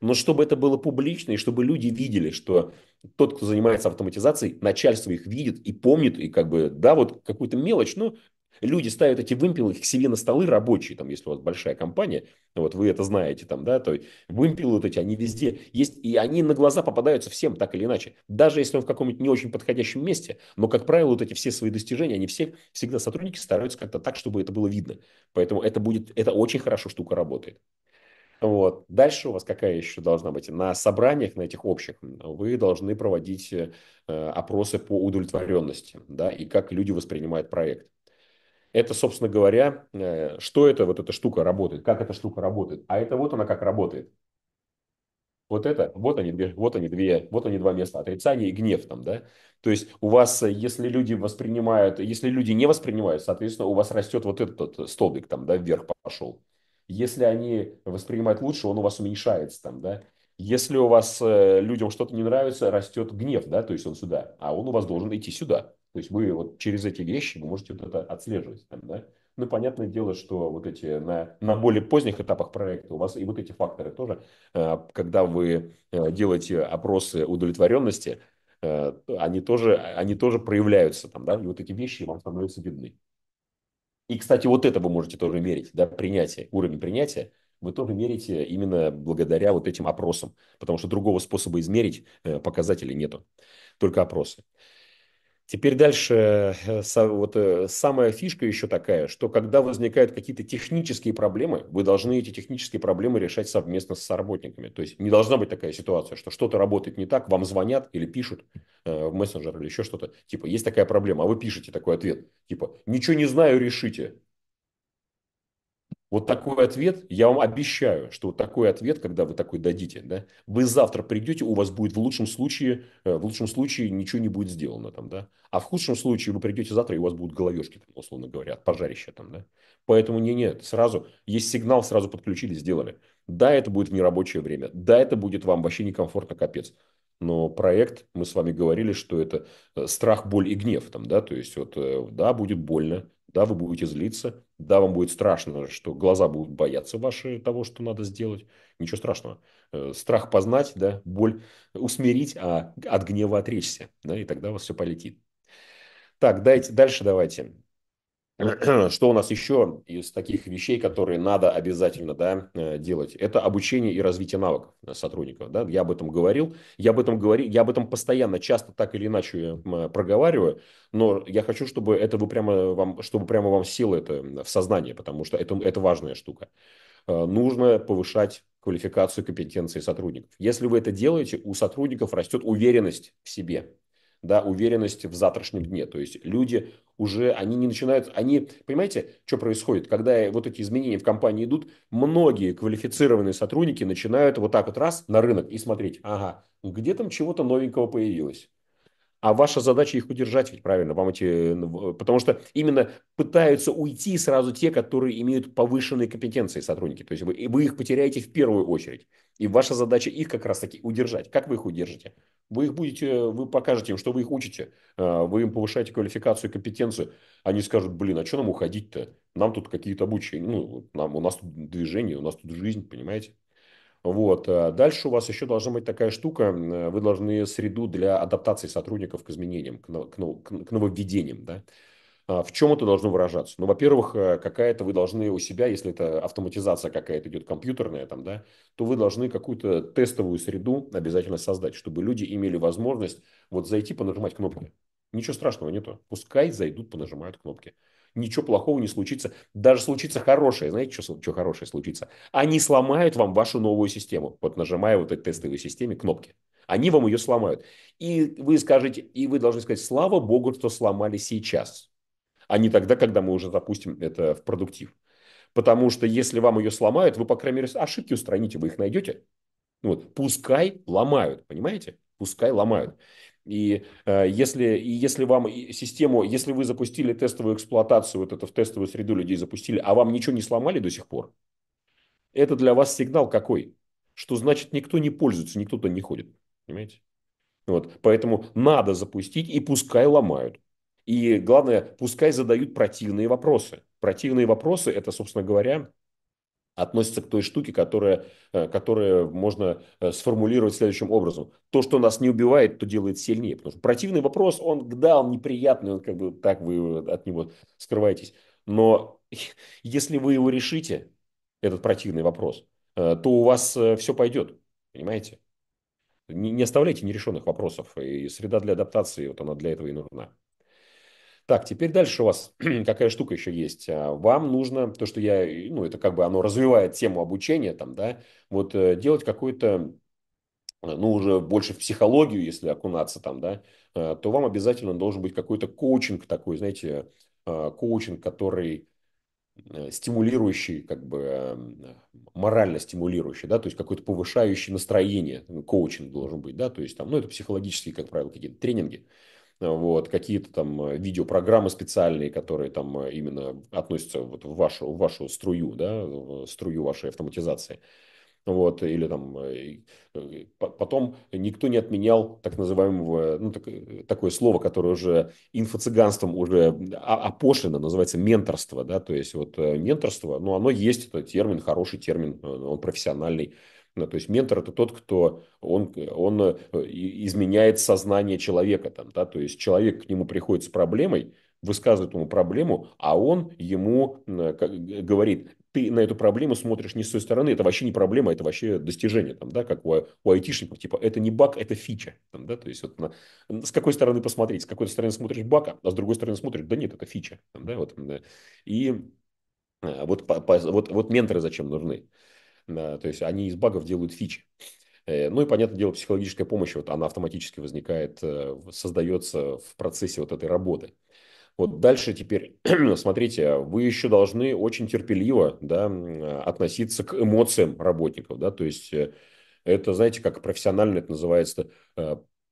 но чтобы это было публично, и чтобы люди видели, что тот, кто занимается автоматизацией, начальство их видит и помнит, и как бы, да, вот какую-то мелочь, но ну, Люди ставят эти вымпелы к себе на столы рабочие, там, если у вас большая компания, вот вы это знаете, там, да, то вымпелы вот эти, они везде есть, и они на глаза попадаются всем так или иначе. Даже если он в каком-нибудь не очень подходящем месте, но, как правило, вот эти все свои достижения, они все, всегда сотрудники стараются как-то так, чтобы это было видно. Поэтому это будет, это очень хорошо штука работает. Вот. Дальше у вас какая еще должна быть? На собраниях, на этих общих, вы должны проводить э, опросы по удовлетворенности, да, и как люди воспринимают проект. Это, собственно говоря, э, что это вот эта штука работает, как эта штука работает. А это вот она как работает. Вот это, вот они, две, вот они две, вот они два места, отрицание и гнев там, да. То есть у вас, э, если люди воспринимают, если люди не воспринимают, соответственно, у вас растет вот этот э, столбик там, да, вверх пошел. Если они воспринимают лучше, он у вас уменьшается там, да. Если у вас людям что-то не нравится, растет гнев, да, то есть он сюда, а он у вас должен идти сюда. То есть вы вот через эти вещи вы можете вот это отслеживать. Там, да? Ну, понятное дело, что вот эти на, на более поздних этапах проекта у вас и вот эти факторы тоже, э, когда вы э, делаете опросы удовлетворенности, э, они тоже, они тоже проявляются там, да, и вот эти вещи вам становятся видны. И, кстати, вот это вы можете тоже мерить, да, принятие, уровень принятия, вы тоже мерите именно благодаря вот этим опросам, потому что другого способа измерить показателей нету, только опросы. Теперь дальше э, вот э, самая фишка еще такая, что когда возникают какие-то технические проблемы, вы должны эти технические проблемы решать совместно с работниками. То есть не должна быть такая ситуация, что что-то работает не так, вам звонят или пишут э, в мессенджер или еще что-то. Типа, есть такая проблема, а вы пишете такой ответ. Типа, ничего не знаю, решите. Вот такой ответ, я вам обещаю, что вот такой ответ, когда вы такой дадите, да, вы завтра придете, у вас будет в лучшем случае, э, в лучшем случае ничего не будет сделано там, да. А в худшем случае вы придете завтра, и у вас будут головешки, там, условно говоря, от пожарища там, да. Поэтому не, нет, сразу, есть сигнал, сразу подключили, сделали. Да, это будет в нерабочее время, да, это будет вам вообще некомфортно, капец. Но проект, мы с вами говорили, что это э, страх, боль и гнев, там, да, то есть вот, э, да, будет больно, да, вы будете злиться, да, вам будет страшно, что глаза будут бояться ваши того, что надо сделать. Ничего страшного. Э, страх познать, да, боль усмирить, а от гнева отречься, да, и тогда у вас все полетит. Так, дайте, дальше давайте. Что у нас еще из таких вещей, которые надо обязательно да, э, делать? Это обучение и развитие навыков э, сотрудников. Да? Я об этом говорил, я об этом говорил, я об этом постоянно, часто так или иначе э, проговариваю, но я хочу, чтобы это вы прямо вам, чтобы прямо вам село это в сознание, потому что это, это важная штука. Нужно повышать квалификацию компетенции сотрудников. Если вы это делаете, у сотрудников растет уверенность в себе да, уверенность в завтрашнем дне. То есть люди уже они не начинают, они, понимаете, что происходит, когда вот эти изменения в компании идут, многие квалифицированные сотрудники начинают вот так вот раз на рынок и смотреть, ага, где там чего-то новенького появилось. А ваша задача их удержать, ведь правильно, вам эти, ну, потому что именно пытаются уйти сразу те, которые имеют повышенные компетенции сотрудники. То есть вы, вы их потеряете в первую очередь. И ваша задача их как раз таки удержать. Как вы их удержите? Вы их будете, вы покажете им, что вы их учите, э, вы им повышаете квалификацию и компетенцию. Они скажут, блин, а что нам уходить-то? Нам тут какие-то обучения, ну, нам, у нас тут движение, у нас тут жизнь, понимаете? Вот. Э, дальше у вас еще должна быть такая штука. Э, вы должны среду для адаптации сотрудников к изменениям, к, нов- к, нов- к нововведениям. Да? А, в чем это должно выражаться? Ну, во-первых, э, какая-то вы должны у себя, если это автоматизация какая-то идет компьютерная, там, да, то вы должны какую-то тестовую среду обязательно создать, чтобы люди имели возможность вот зайти, понажимать кнопки. Ничего страшного нету. Пускай зайдут, понажимают кнопки. Ничего плохого не случится. Даже случится хорошее. Знаете, что, что хорошее случится? Они сломают вам вашу новую систему, вот нажимая вот этой тестовой системе кнопки. Они вам ее сломают. И вы скажете, и вы должны сказать, слава богу, что сломали сейчас а не тогда, когда мы уже запустим это в продуктив. Потому что если вам ее сломают, вы, по крайней мере, ошибки устраните, вы их найдете. Ну вот. Пускай ломают, понимаете? Пускай ломают. И э, если, и если вам систему, если вы запустили тестовую эксплуатацию, вот это в тестовую среду людей запустили, а вам ничего не сломали до сих пор, это для вас сигнал какой? Что значит никто не пользуется, никто туда не ходит. Понимаете? Вот. Поэтому надо запустить и пускай ломают. И главное, пускай задают противные вопросы. Противные вопросы – это, собственно говоря, относится к той штуке, которая, э, которая можно э, сформулировать следующим образом. То, что нас не убивает, то делает сильнее. Потому что противный вопрос, он, да, он неприятный, он как бы так вы от него скрываетесь. Но если вы его решите, этот противный вопрос, э, то у вас все пойдет, понимаете? Не, не оставляйте нерешенных вопросов, и среда для адаптации, вот она для этого и нужна. Так, теперь дальше у вас какая штука еще есть. А, вам нужно, то, что я, ну, это как бы оно развивает тему обучения там, да, вот э, делать какую то э, ну, уже больше в психологию, если окунаться там, да, э, то вам обязательно должен быть какой-то коучинг такой, знаете, коучинг, который стимулирующий, как бы эм, морально стимулирующий, да, то есть какой-то повышающий настроение, коучинг должен быть, да, то есть там, ну, это психологические, как правило, какие-то тренинги, вот, какие-то там э, видеопрограммы специальные, которые там э, именно относятся вот в вашу, в вашу струю, да, в струю вашей автоматизации. Вот, или там э, потом никто не отменял так называемого, ну, так, такое слово, которое уже инфо-цыганством уже а, опошлено, называется менторство, да, то есть вот менторство, ну, оно есть, это термин, хороший термин, он профессиональный, ну, то есть ментор это тот, кто он, он э, изменяет сознание человека. Там, да? То есть человек к нему приходит с проблемой, высказывает ему проблему, а он ему говорит, ты на эту проблему смотришь не с той стороны, это вообще не проблема, это вообще достижение, там, да, как у, у айтишников, типа, это не баг, это фича, там, да, то есть вот на, с какой стороны посмотреть, с какой стороны смотришь бака, а с другой стороны смотришь, да нет, это фича, там, да, вот, и э, вот, по, по, вот, вот менторы зачем нужны? То есть они из багов делают фичи. Э, ну и, понятное дело, психологическая помощь, вот она автоматически возникает, э, создается в процессе вот этой работы. Вот дальше теперь, смотрите, а вы еще должны очень терпеливо да, а, относиться к эмоциям работников. Да? То есть э, это, знаете, как профессионально это называется,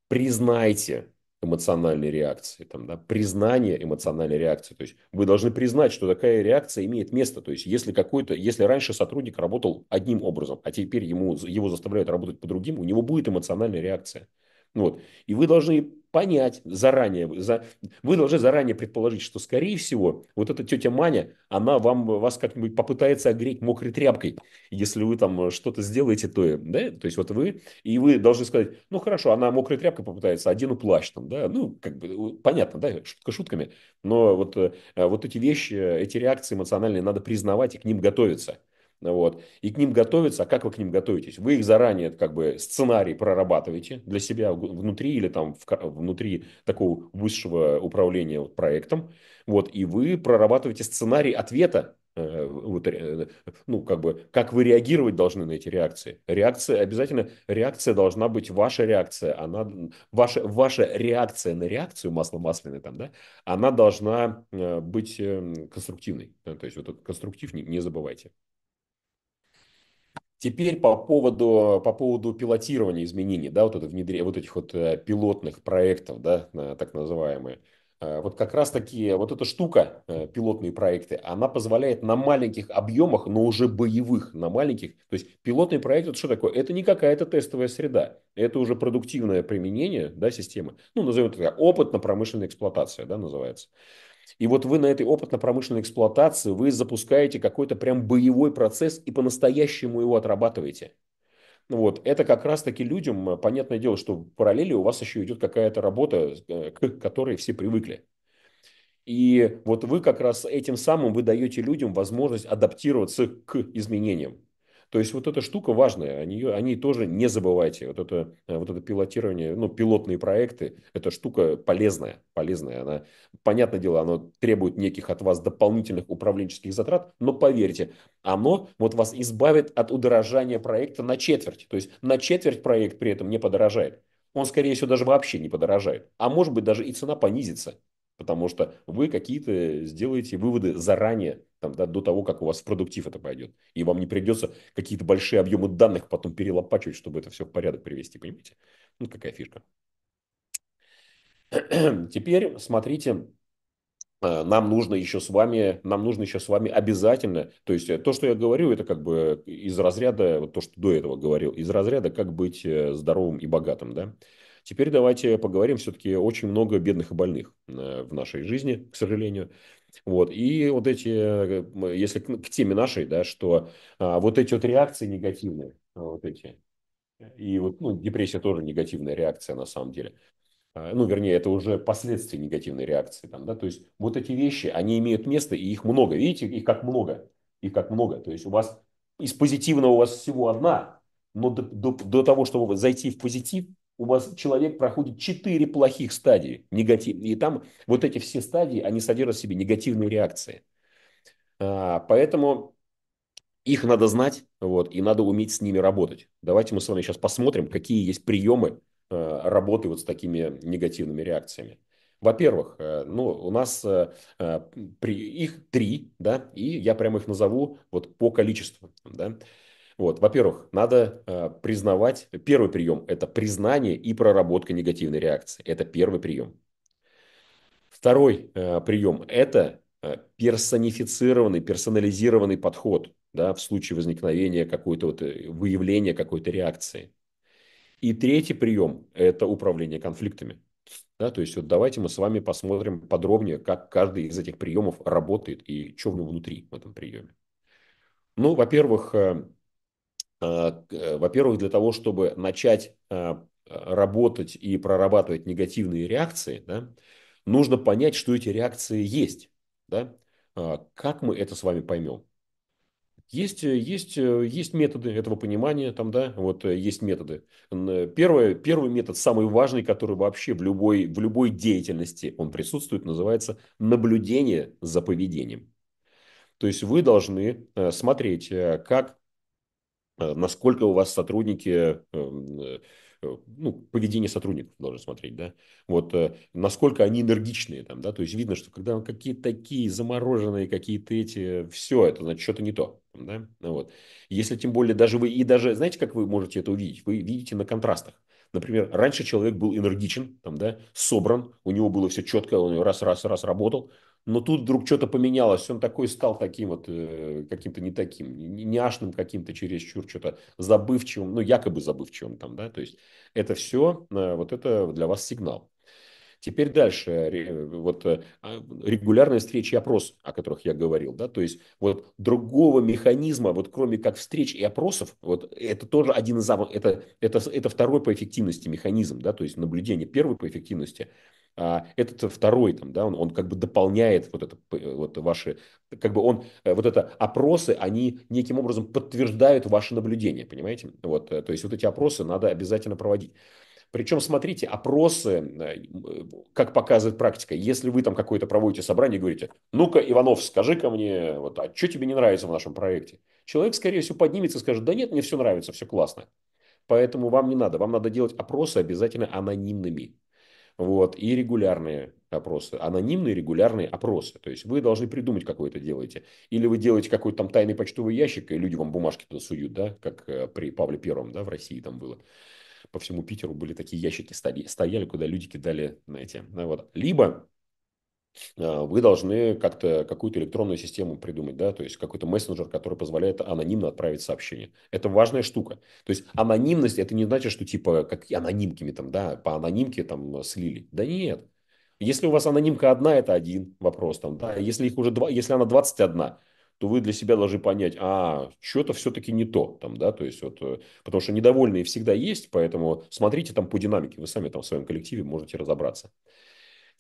признайте эмоциональной реакции, там, да, признание эмоциональной реакции. То есть вы должны признать, что такая реакция имеет место. То есть если какой-то, если раньше сотрудник работал одним образом, а теперь ему, его заставляют работать по другим, у него будет эмоциональная реакция. Вот. И вы должны понять заранее, за, вы должны заранее предположить, что, скорее всего, вот эта тетя Маня, она вам, вас как-нибудь попытается огреть мокрой тряпкой, если вы там э, что-то сделаете, то, э, да, то есть вот вы, и вы должны сказать, ну, хорошо, она мокрой тряпкой попытается, одену а плащ там, да, ну, как бы, понятно, да, шутка шутками, но вот, э, вот эти вещи, эти реакции эмоциональные надо признавать и к ним готовиться – вот. И к ним готовиться. А как вы к ним готовитесь? Вы их заранее как бы сценарий прорабатываете для себя внутри или там в, внутри такого высшего управления вот, проектом. Вот. И вы прорабатываете сценарий ответа э, вот, э, ну, как бы, как вы реагировать должны на эти реакции. Реакция, обязательно реакция должна быть ваша реакция, она, ваша, ваша реакция на реакцию масло масляное там, да, она должна э, быть эм, конструктивной. То есть вот этот конструктив не, не забывайте. Теперь по поводу, по поводу пилотирования изменений, да, вот, это внедрение, вот этих вот э, пилотных проектов, да, так называемые. Э, вот как раз таки вот эта штука, э, пилотные проекты, она позволяет на маленьких объемах, но уже боевых, на маленьких. То есть пилотный проект, это что такое? Это не какая-то тестовая среда. Это уже продуктивное применение да, системы. Ну, назовем это так, опытно-промышленная эксплуатация, да, называется. И вот вы на этой опытно-промышленной эксплуатации, вы запускаете какой-то прям боевой процесс и по-настоящему его отрабатываете. Вот. Это как раз-таки людям, э, понятное дело, что в параллели у вас еще идет какая-то работа, э, к которой все привыкли. И вот вы как раз этим самым вы даете людям возможность адаптироваться к изменениям. То есть вот эта штука важная, о нее, о тоже не забывайте. Вот это, э, вот это пилотирование, ну, пилотные проекты, эта штука полезная, полезная. Она, понятное дело, она требует неких от вас дополнительных управленческих затрат, но поверьте, оно вот вас избавит от удорожания проекта на четверть. То есть на четверть проект при этом не подорожает. Он, скорее всего, даже вообще не подорожает. А может быть, даже и цена понизится потому что вы какие-то сделаете выводы заранее, там, да, до того, как у вас в продуктив это пойдет. И вам не придется какие-то большие объемы данных потом перелопачивать, чтобы это все в порядок привести, понимаете? Ну, какая фишка. Теперь смотрите, э, нам нужно еще с вами, нам нужно еще с вами обязательно, то есть э, то, что я говорю, это как бы из разряда, вот то, что до этого говорил, из разряда, как быть э, здоровым и богатым, да? Теперь давайте поговорим. Все-таки очень много бедных и больных э, в нашей жизни, к сожалению. Вот. И вот эти, э, если к, к теме нашей, да, что а, вот эти вот реакции негативные, вот эти. И вот ну, депрессия тоже негативная реакция на самом деле. А, ну, вернее, это уже последствия негативной реакции. Там, да? То есть вот эти вещи, они имеют место, и их много. Видите, их как много. Их как много. То есть у вас из позитивного у вас всего одна, но до, до, до того, чтобы зайти в позитив, у вас человек проходит четыре плохих стадии негативные. И там вот эти все стадии, они содержат в себе негативные реакции. А, поэтому их надо знать, вот, и надо уметь с ними работать. Давайте мы с вами сейчас посмотрим, какие есть приемы а, работы вот с такими негативными реакциями. Во-первых, э, ну, у нас э, э, при, их три, да, и я прямо их назову вот по количеству, да. Вот, во-первых, надо э, признавать, первый прием – это признание и проработка негативной реакции. Это первый прием. Второй э, прием – это э, персонифицированный, персонализированный подход да, в случае возникновения какой-то вот, э, выявления какой-то реакции. И третий прием – это управление конфликтами. Да, то есть вот давайте мы с вами посмотрим подробнее, как каждый из этих приемов работает и что в нем внутри в этом приеме. Ну, во-первых, э, а, э, во-первых, для того, чтобы начать а, работать и прорабатывать негативные реакции, да, нужно понять, что эти реакции есть. Да? А, как мы это с вами поймем? Есть, э, есть, э, есть методы этого понимания, там, да, вот есть методы. Первое, первый метод, самый важный, который вообще в любой, в любой деятельности он присутствует, называется наблюдение за поведением. То есть вы должны смотреть, как Э, насколько у вас сотрудники эм, э, э, ну, поведение сотрудников должен смотреть, да, вот насколько они энергичные там, да, то есть видно, что когда какие-то такие замороженные, какие-то эти, все, это значит что-то не то, да, ну вот. Если тем более даже вы, и даже, знаете, как вы можете это увидеть? Вы видите на контрастах. Например, раньше человек был энергичен, там, да, собран, у него было все четко, он раз, раз, раз работал, но тут вдруг что-то поменялось, он такой стал таким вот э, каким-то не таким, няшным каким-то чересчур, что-то забывчивым, ну, якобы забывчивым там, да, то есть это все, э, вот это для вас сигнал. Теперь дальше, э, вот а, регулярные встречи и опросы, о которых я говорил, да, то есть вот другого механизма, вот кроме как встреч и опросов, вот это тоже один из, это, это, это второй по эффективности механизм, да, то есть наблюдение, первый по эффективности – а этот второй, там, да, он, он как бы дополняет вот это, э, вот ваши, как бы он, э, вот это опросы, они неким образом подтверждают ваши наблюдения, понимаете? Вот, э, то есть вот эти опросы надо обязательно проводить. Причем, смотрите, опросы, как показывает практика, если вы там какое-то проводите собрание и говорите, ну-ка, Иванов, скажи ко мне, вот, а что тебе не нравится в нашем проекте? Человек, скорее всего, поднимется и скажет, да нет, мне все нравится, все классно. Поэтому вам не надо, вам надо делать опросы обязательно анонимными. Вот, и регулярные опросы, анонимные регулярные опросы. То есть вы должны придумать, как вы это делаете. Или вы делаете какой-то там тайный почтовый ящик, и люди вам бумажки туда суют, да, как э, при Павле Первом, да, в России там было. По всему Питеру были такие ящики стояли, куда люди кидали, знаете, ну, вот. Либо а, вы должны как-то какую-то электронную систему придумать, да, то есть какой-то мессенджер, который позволяет анонимно отправить сообщение. Это важная штука. То есть анонимность, это не значит, что типа как анонимками там, да, по анонимке там слили. Да нет. Если у вас анонимка одна, это один вопрос там, да. Если их уже два, если она 21, то вы для себя должны понять, а, что-то все-таки не то там, да, то есть вот, э, потому что недовольные всегда есть, поэтому смотрите там по динамике, вы сами там в своем коллективе можете разобраться.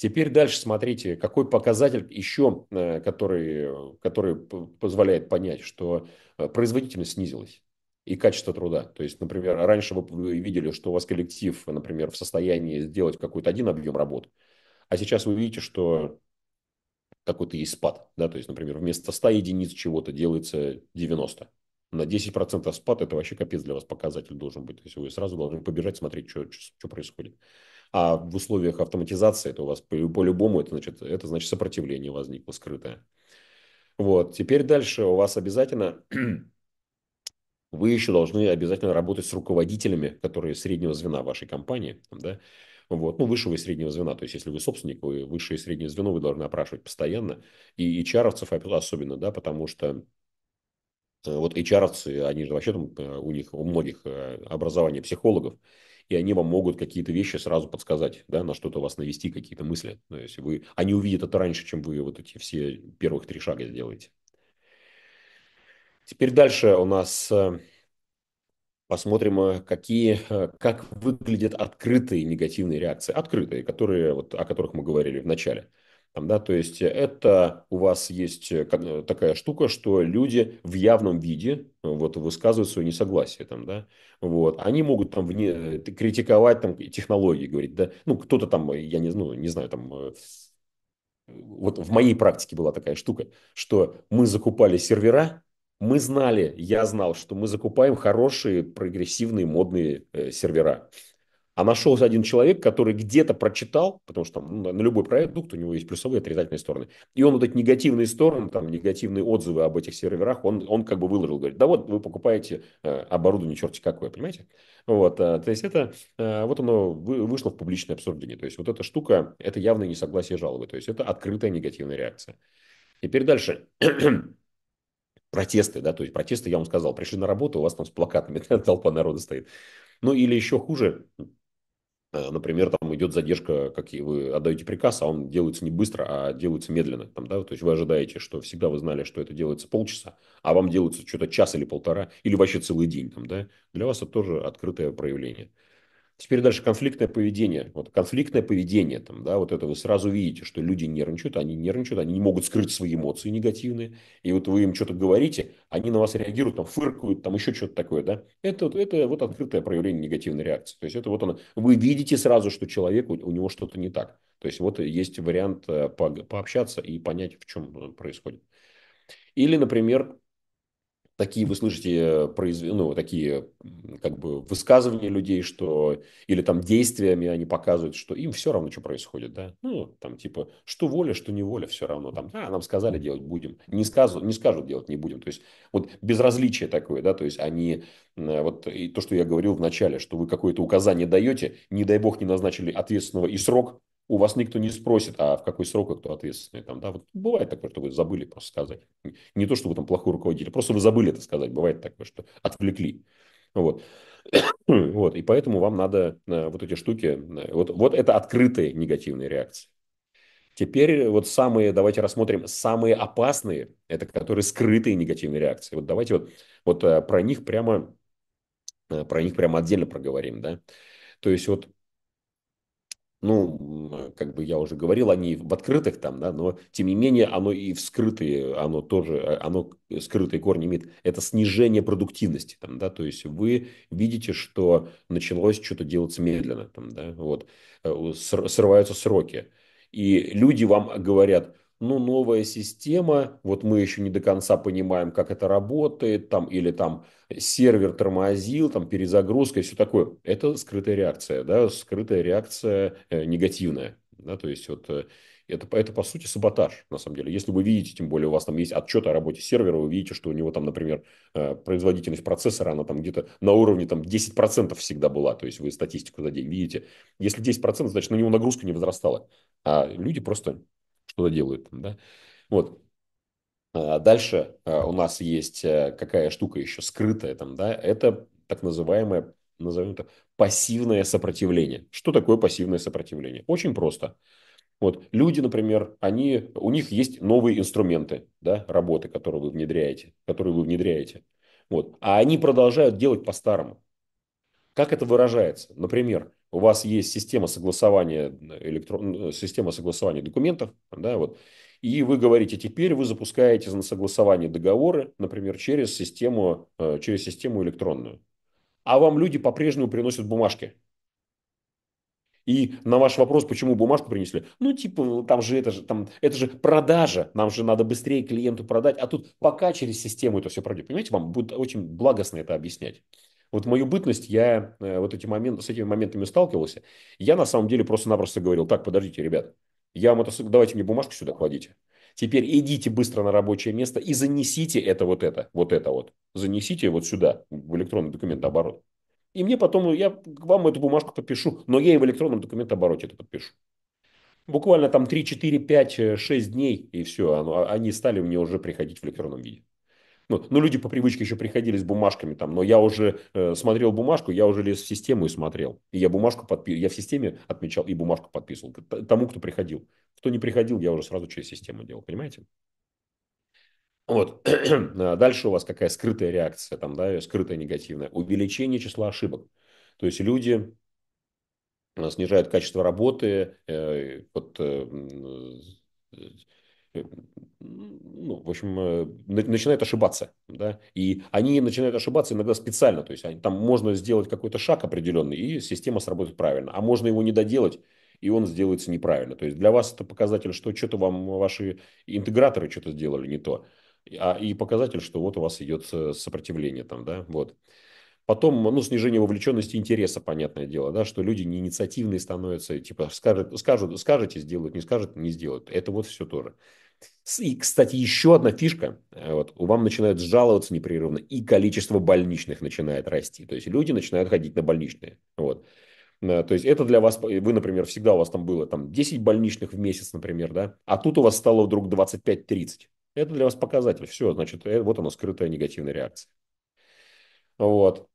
Теперь дальше смотрите, какой показатель еще, э, который, э, который позволяет понять, что э, производительность снизилась и качество труда. То есть, например, раньше вы видели, что у вас коллектив, например, в состоянии сделать какой-то один объем работ, а сейчас вы видите, что какой-то есть спад. Да? То есть, например, вместо 100 единиц чего-то делается 90. На 10% спад – это вообще капец для вас показатель должен быть. То есть, вы сразу должны побежать, смотреть, что, что происходит. А в условиях автоматизации это у вас по-любому, это значит, это значит сопротивление возникло скрытое. Вот, теперь дальше у вас обязательно вы еще должны обязательно работать с руководителями, которые среднего звена вашей компании, да, вот, ну, высшего и среднего звена. То есть, если вы собственник, вы высшее и среднее звено, вы должны опрашивать постоянно. И и чаровцев особенно, да, потому что э, вот hr они же вообще там, э, у них у многих э, образование психологов и они вам могут какие-то вещи сразу подсказать, да, на что-то вас навести, какие-то мысли. Ну, то есть вы, они увидят это раньше, чем вы вот эти все первых три шага сделаете. Теперь дальше у нас э, посмотрим, э, какие, э, как выглядят открытые негативные реакции. Открытые, которые, вот, о которых мы говорили в начале. Там, да, то есть это у вас есть э, э, такая штука, что люди в явном виде э, вот, высказывают свое несогласие. Там, да, вот. Они могут там вне, критиковать там, технологии, говорить, да, ну, кто-то там, я не, ну, не знаю, там, вот в моей практике была такая штука, что мы закупали сервера, мы знали, я знал, что мы закупаем хорошие, прогрессивные, модные сервера. А нашелся один человек, который где-то прочитал, потому что ну, на любой продукт у него есть плюсовые и отрицательные стороны. И он вот эти негативные стороны, там, негативные отзывы об этих серверах, он, он как бы выложил, говорит, да вот вы покупаете э, оборудование черти какое, понимаете? Вот, э, то есть это, э, вот оно вышло в публичное обсуждение. То есть вот эта штука, это явное несогласие жалобы, то есть это открытая негативная реакция. Теперь дальше протесты, да, то есть протесты, я вам сказал, пришли на работу, у вас там с плакатами толпа народа стоит. Ну или еще хуже, Э, например, там идет задержка, как и вы отдаете приказ, а он делается не быстро, а делается медленно. Там, да? То есть вы ожидаете, что всегда вы знали, что это делается полчаса, а вам делается что-то час или полтора, или вообще целый день. Там, да? Для вас это тоже открытое проявление. Теперь дальше конфликтное поведение. Вот конфликтное поведение, там, да, вот это вы сразу видите, что люди нервничают, они нервничают, они не могут скрыть свои эмоции негативные. И вот вы им что-то говорите, они на вас реагируют, там, фыркают, там, еще что-то такое, да. Это, это вот открытое проявление негативной реакции. То есть, это вот оно. вы видите сразу, что человек, у, у него что-то не так. То есть, вот есть вариант э, по, пообщаться и понять, в чем э, происходит. Или, например, такие вы слышите произв... ну, такие как бы высказывания людей, что или там действиями они показывают, что им все равно, что происходит, да, ну, там типа, что воля, что не воля, все равно, там, а, нам сказали делать будем, не, сказ... не скажут делать не будем, то есть вот безразличие такое, да, то есть они, вот и то, что я говорил в начале, что вы какое-то указание даете, не дай бог не назначили ответственного и срок, у вас никто не спросит, а в какой срок кто ответственный. Там, да? вот бывает такое, что вы забыли просто сказать. Не то, что вы там плохой руководитель, просто вы забыли это сказать. Бывает такое, что отвлекли. Вот. вот. И поэтому вам надо э, вот эти штуки... Э, вот, вот это открытые негативные реакции. Теперь вот самые, давайте рассмотрим самые опасные, это которые скрытые негативные реакции. Вот давайте вот, вот э, про них прямо про них прямо отдельно проговорим, да. То есть вот ну, э, как бы я уже говорил, они в открытых там, да, но тем не менее оно и в скрытые, оно тоже, э, оно скрытые корни имеет. Это снижение продуктивности, там, да, то есть вы видите, что началось что-то делаться медленно, там, да, вот, э, срываются сроки. И люди вам говорят, ну, новая система, вот мы еще не до конца понимаем, как это работает, там, или там сервер тормозил, там, перезагрузка и все такое. Это скрытая реакция, да, скрытая реакция э, негативная, да, то есть вот э, это, это, по сути, саботаж, на самом деле. Если вы видите, тем более у вас там есть отчет о работе сервера, вы видите, что у него там, например, э, производительность процессора, она там где-то на уровне там 10% всегда была. То есть вы статистику за день видите. Если 10%, значит, на него нагрузка не возрастала. А люди просто что-то делают там, да. Вот. А дальше а, у нас есть э, какая штука еще скрытая там, да, это так называемое, назовем это, пассивное сопротивление. Что такое пассивное сопротивление? Очень просто. Вот люди, например, они, у них есть новые инструменты да, работы, которые вы внедряете, которые вы внедряете. Вот. А они продолжают делать по-старому. Как это выражается? Например, у вас есть система согласования, электрон... Э, система согласования документов, да, вот, и вы говорите, теперь вы запускаете на согласование договоры, например, через систему, э, через систему электронную. А вам люди по-прежнему приносят бумажки. И на ваш вопрос, почему бумажку принесли, ну, типа, ну, там же это же, там, это же продажа, нам же надо быстрее клиенту продать, а тут пока через систему это все пройдет. Понимаете, вам будет очень благостно это объяснять. Вот мою бытность я э, вот эти моменты, с этими моментами сталкивался. Я на самом деле просто-напросто говорил, так, подождите, ребят, я вам это, давайте мне бумажку сюда кладите. Теперь идите быстро на рабочее место и занесите это вот это, вот это вот. Занесите вот сюда, в электронный документооборот. И мне потом, ну, я к вам эту бумажку подпишу, но я и в электронном документообороте это подпишу. Буквально там 3, 4, 5, 6 дней, и все, оно, а, они стали мне уже приходить в электронном виде. Ну, ну, люди по привычке еще приходили с бумажками там, но я уже э, смотрел бумажку, я уже лез в систему и смотрел. И я бумажку подписывал, я в системе отмечал и бумажку подписывал тому, кто приходил. Кто не приходил, я уже сразу через систему делал, понимаете? Вот. А дальше у вас какая скрытая реакция, там, да, скрытая негативная. Увеличение числа ошибок. То есть люди э, снижают качество работы, э, вот, э, Э, ну, в общем, э, начинают ошибаться, да, и они начинают ошибаться иногда специально, то есть они, там можно сделать какой-то шаг определенный, и система сработает правильно, а можно его не доделать, и он сделается неправильно. То есть для вас это показатель, что что-то вам ваши интеграторы что-то сделали не то, а, и показатель, что вот у вас идет э, сопротивление там, да, вот. Потом, ну, снижение вовлеченности интереса, понятное дело, да, что люди не инициативные становятся, типа, скажут, скажут, скажете, сделают, не скажут, не сделают. Это вот все тоже. И, кстати, еще одна фишка. Э, вот, вам начинают жаловаться непрерывно, и количество больничных начинает расти. То есть люди начинают ходить на больничные. Вот. Э, то есть это для вас, э, вы, например, всегда у вас там было там, 10 больничных в месяц, например, да, а тут у вас стало вдруг 25-30. Это для вас показатель. Все, значит, вот она скрытая негативная реакция. Вот.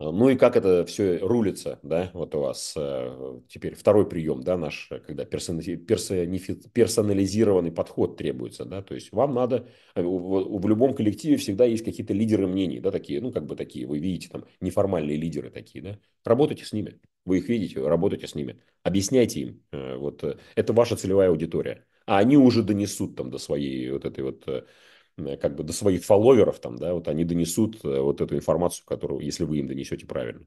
Ну и как это все рулится, да, вот у вас э, теперь второй прием, да, наш, когда персонализированный подход требуется, да, то есть вам надо, э, в любом коллективе всегда есть какие-то лидеры мнений, да, такие, ну, как бы такие, вы видите, там, неформальные лидеры такие, да, работайте с ними, вы их видите, работайте с ними, объясняйте им, э, вот, это ваша целевая аудитория, а они уже донесут там до своей вот этой вот Э, как бы до своих фолловеров, там, да, вот они донесут э, вот эту информацию, которую, если вы им донесете правильно.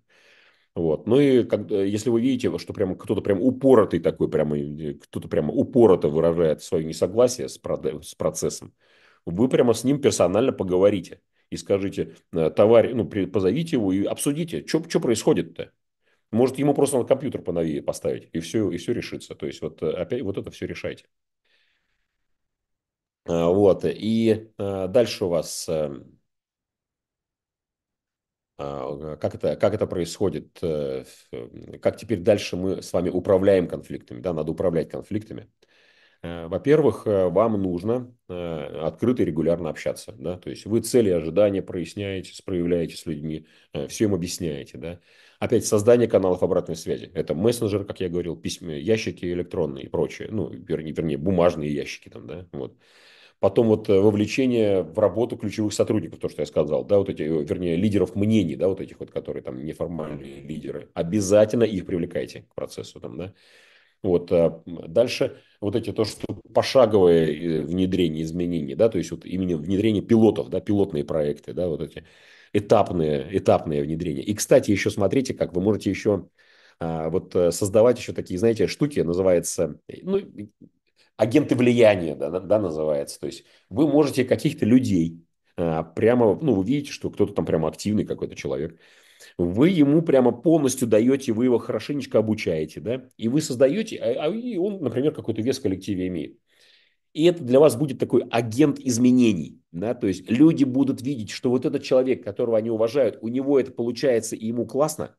Вот. Ну и как, э, если вы видите, что прямо кто-то прям упоротый такой, прямо кто-то прямо упорото выражает свое несогласие с, с процессом, вы прямо с ним персонально поговорите и скажите, товарищ, ну, позовите его и обсудите, что происходит-то. Может, ему просто надо компьютер поновее поставить, и все, и все решится. То есть, вот, опять, вот это все решайте. Э, вот, и э, дальше у вас э, как это, как это происходит, как теперь дальше мы с вами управляем конфликтами, да, надо управлять конфликтами. Во-первых, вам нужно открыто и регулярно общаться, да, то есть вы цели и ожидания проясняете, проявляете с людьми, все им объясняете, да. Опять создание каналов обратной связи. Это мессенджер, как я говорил, письма, ящики электронные и прочее, ну, вернее, вернее бумажные ящики там, да, вот. Потом вот э, вовлечение в работу ключевых сотрудников, то, что я сказал, да, вот эти, э, вернее, лидеров мнений, да, вот этих вот, которые там неформальные лидеры. Обязательно их привлекайте к процессу там, да. Вот э, дальше вот эти то, что пошаговое внедрение изменений, да, то есть вот именно внедрение пилотов, да, пилотные проекты, да, вот эти этапные, этапные внедрения. И, кстати, еще смотрите, как вы можете еще а, вот создавать еще такие, знаете, штуки, называется, ну, агенты влияния, да, да, называется. То есть вы можете каких-то людей э, прямо, ну, вы видите, что кто-то там прямо активный какой-то человек, вы ему прямо полностью даете, вы его хорошенечко обучаете, да, и вы создаете, а, а он, например, какой-то вес в коллективе имеет. И это для вас будет такой агент изменений, да, то есть люди будут видеть, что вот этот человек, которого они уважают, у него это получается и ему классно,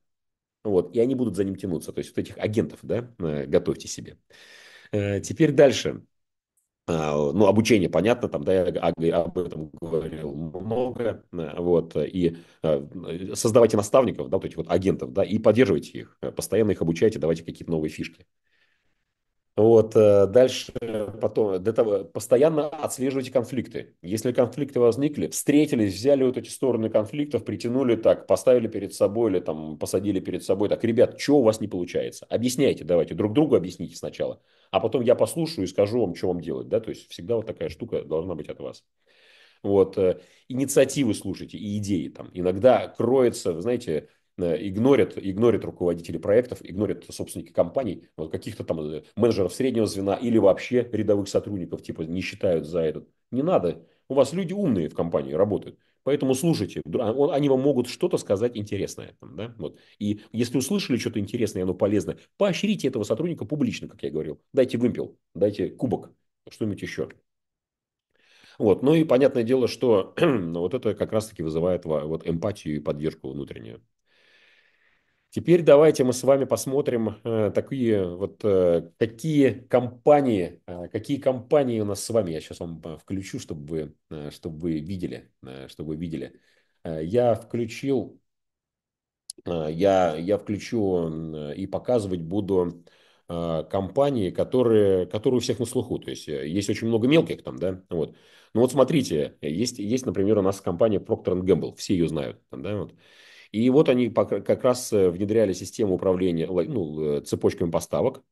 вот, и они будут за ним тянуться, то есть вот этих агентов, да, э, готовьте себе. Э, теперь дальше. А, ну, обучение, понятно, там, да, я об этом говорил много, э, вот, и э, создавайте наставников, да, вот этих вот агентов, да, и поддерживайте их, постоянно их обучайте, давайте какие-то новые фишки. Вот, э, дальше потом, для того, постоянно отслеживайте конфликты. Если конфликты возникли, встретились, взяли вот эти стороны конфликтов, притянули так, поставили перед собой или там посадили перед собой, так, ребят, что у вас не получается? Объясняйте, давайте, друг другу объясните сначала, а потом я послушаю и скажу вам, что вам делать, да, то есть всегда вот такая штука должна быть от вас. Вот, э, инициативы слушайте и идеи там. Иногда кроется, знаете, Э, игнорят, игнорят руководители проектов, игнорят собственники компаний, вот каких-то там э, менеджеров среднего звена или вообще рядовых сотрудников, типа не считают за этот. Не надо. У вас люди умные в компании работают. Поэтому слушайте, а, они вам могут что-то сказать интересное. Да? Вот. И если услышали что-то интересное, оно полезное, поощрите этого сотрудника публично, как я говорил. Дайте вымпел, дайте кубок, что-нибудь еще. Вот. Ну и понятное дело, что вот это как раз-таки вызывает вот эмпатию и поддержку внутреннюю. Теперь давайте мы с вами посмотрим э, такие вот э, какие компании, э, какие компании у нас с вами. Я сейчас вам включу, чтобы вы, чтобы вы видели, чтобы вы видели. я включил, я я включу и показывать буду компании, которые, которые у всех на слуху. То есть есть очень много мелких там, да, вот. Ну вот смотрите, есть, есть, например, у нас компания Procter Gamble, все ее знают, да, вот. И вот они как раз э, внедряли систему управления ну, э, цепочками поставок.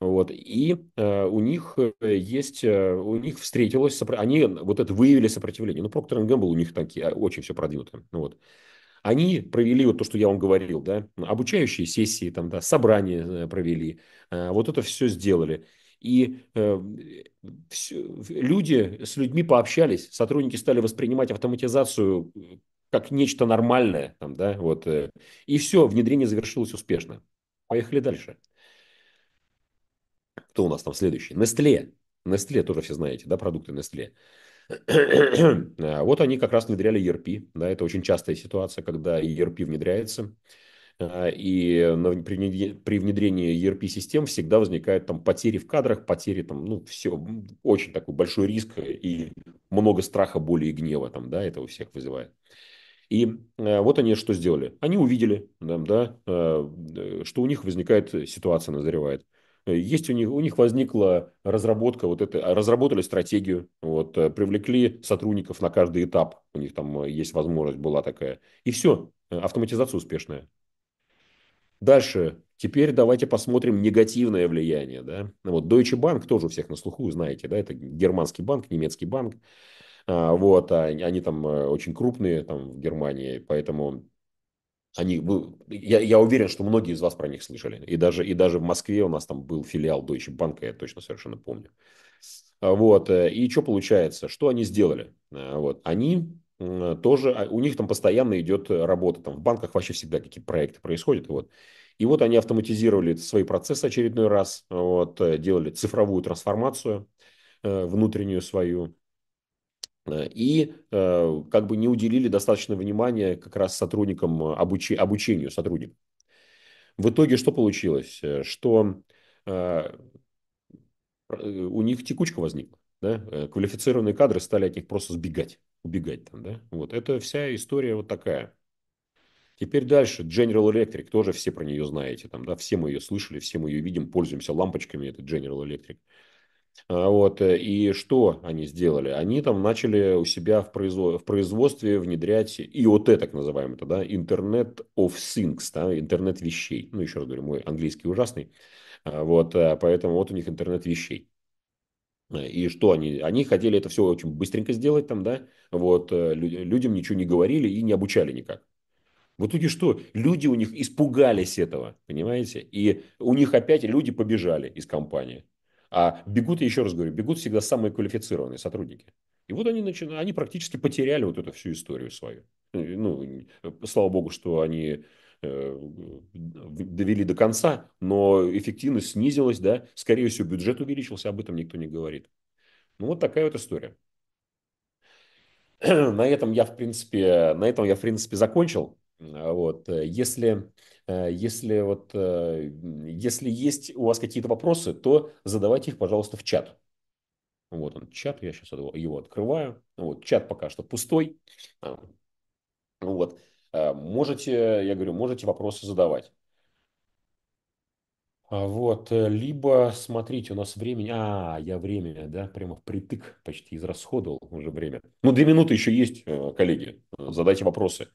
Вот. И э, у них э, есть, э, у них встретилось, сопро... они вот это выявили сопротивление. Ну, Procter Gamble у них такие, а, очень все продвинуто. Вот. Они провели вот то, что я вам говорил, да, обучающие сессии, там, да, собрания провели, э, вот это все сделали. И э, все, люди с людьми пообщались, сотрудники стали воспринимать автоматизацию как нечто нормальное, там, да, вот, э, и все, внедрение завершилось успешно. Поехали дальше. Кто у нас там следующий? Nestle. Nestle, тоже все знаете, да, продукты Nestle. А, вот они как раз внедряли ERP, да, это очень частая ситуация, когда ERP внедряется, а, и при внедрении ERP-систем всегда возникают там потери в кадрах, потери там, ну, все, очень такой большой риск и много страха, боли и гнева там, да, это у всех вызывает. И э, вот они что сделали? Они увидели, да, э, что у них возникает э, ситуация, назревает. Есть у них, у них возникла разработка, вот это, а, разработали стратегию, вот, привлекли сотрудников на каждый этап, у них там есть возможность была такая. И все, автоматизация успешная. Дальше, теперь давайте посмотрим негативное влияние. Да? Вот Deutsche Bank тоже у всех на слуху, знаете, да, это германский банк, немецкий банк. А, вот, а они там э, очень крупные там в Германии, поэтому они, я, я уверен, что многие из вас про них слышали. И даже, и даже в Москве у нас там был филиал Deutsche Bank, я точно совершенно помню. А, вот, э, и что получается? Что они сделали? А, вот, они тоже, у них там постоянно идет работа, там в банках вообще всегда какие-то проекты происходят, вот. И вот они автоматизировали свои процессы очередной раз, вот, э, делали цифровую трансформацию внутреннюю свою, Э, и э, как бы не уделили достаточно внимания как раз сотрудникам э, обучи, обучению сотрудников. В итоге что получилось? Что у них текучка возникла. Да? Квалифицированные кадры стали от них просто сбегать, убегать там, да? Вот это вся история вот такая. Теперь дальше. General Electric, тоже все про нее знаете. Там, да? Все мы ее слышали, все мы ее видим, пользуемся лампочками. Это General Electric. А вот. Э, и что они сделали? Они там начали у себя в, производ... в производстве внедрять IoT, так называемый, это, да, Internet of Things, да, интернет вещей. Ну, еще раз говорю, мой английский ужасный. А вот, э, поэтому вот у них интернет вещей. Э, и что они? Они хотели это все очень быстренько сделать там, да? Вот, людям ничего не говорили и не обучали никак. В итоге что? Люди у них испугались этого, понимаете? И у них опять люди побежали из компании. А бегут, я еще раз говорю, бегут всегда самые квалифицированные сотрудники. И вот они, начинают они практически потеряли вот эту всю историю свою. Ну, слава богу, что они э, довели до конца, но эффективность снизилась, да, скорее всего, бюджет увеличился, об этом никто не говорит. Ну, вот такая вот история. На этом я, в принципе, на этом я, в принципе, закончил. А вот. Э, если, э, если, вот, э, если есть у вас какие-то вопросы, то задавайте их, пожалуйста, в чат. Вот он, чат, я сейчас его открываю. Вот, чат пока что пустой. А, вот. А, можете, я говорю, можете вопросы задавать. Вот, либо, смотрите, у нас время. а, я время, да, прямо впритык почти израсходовал уже время. Ну, две минуты еще есть, коллеги, задайте вопросы.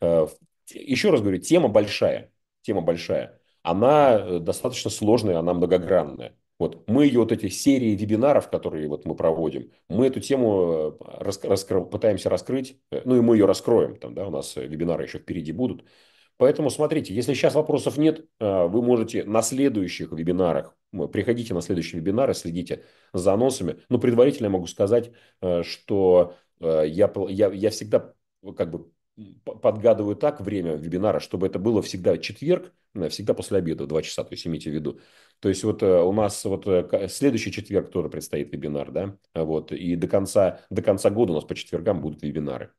Э, еще раз говорю, тема большая, тема большая. Она э, достаточно сложная, она многогранная. Вот мы ее вот эти серии вебинаров, которые вот мы проводим, мы эту тему рас, э, раскро, пытаемся раскрыть, ну и мы ее раскроем, там, да, у нас вебинары еще впереди будут. Поэтому смотрите, если сейчас вопросов нет, вы можете на следующих вебинарах, приходите на следующие вебинары, следите за анонсами. Но ну, предварительно я могу сказать, что я, я, я всегда как бы подгадываю так время вебинара, чтобы это было всегда четверг, э, всегда после обеда, 2 часа, то есть имейте в виду. То есть вот э, у нас вот э, следующий четверг тоже предстоит вебинар, да, вот, и до конца, до конца года у нас по четвергам будут вебинары.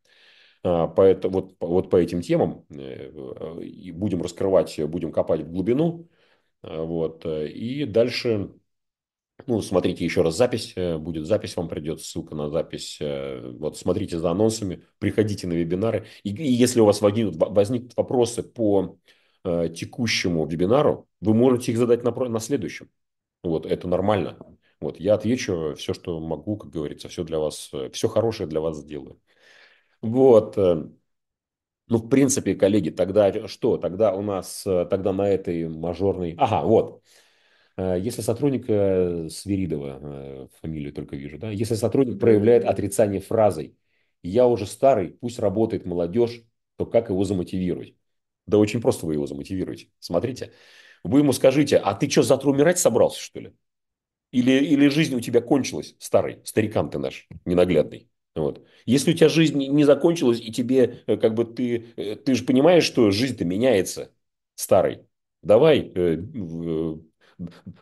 А, Поэтому вот, вот по этим темам и будем раскрывать, будем копать в глубину, вот, и дальше ну, смотрите еще раз запись, э, будет запись, вам придет ссылка на запись. Э, вот, смотрите за анонсами, приходите на вебинары. И, и если у вас возникнут, возникнут вопросы по э, текущему вебинару, вы можете их задать на, на следующем. Вот, это нормально. Вот, я отвечу все, что могу, как говорится, все для вас, э, все хорошее для вас сделаю. Вот. Ну, в принципе, коллеги, тогда что? Тогда у нас, тогда на этой мажорной... Ага, вот. Э, если сотрудник, э, Сверидова э, фамилию только вижу, да, если сотрудник проявляет отрицание фразой «я уже старый, пусть работает молодежь», то как его замотивировать? Да очень просто вы его замотивируете. Смотрите, вы ему скажите, а ты что, завтра умирать собрался, что ли? Или, или жизнь у тебя кончилась, старый, старикан ты наш, ненаглядный. Вот. Если у тебя жизнь не закончилась, и тебе, как бы, ты, ты же понимаешь, что жизнь-то меняется, старый. Давай э, э,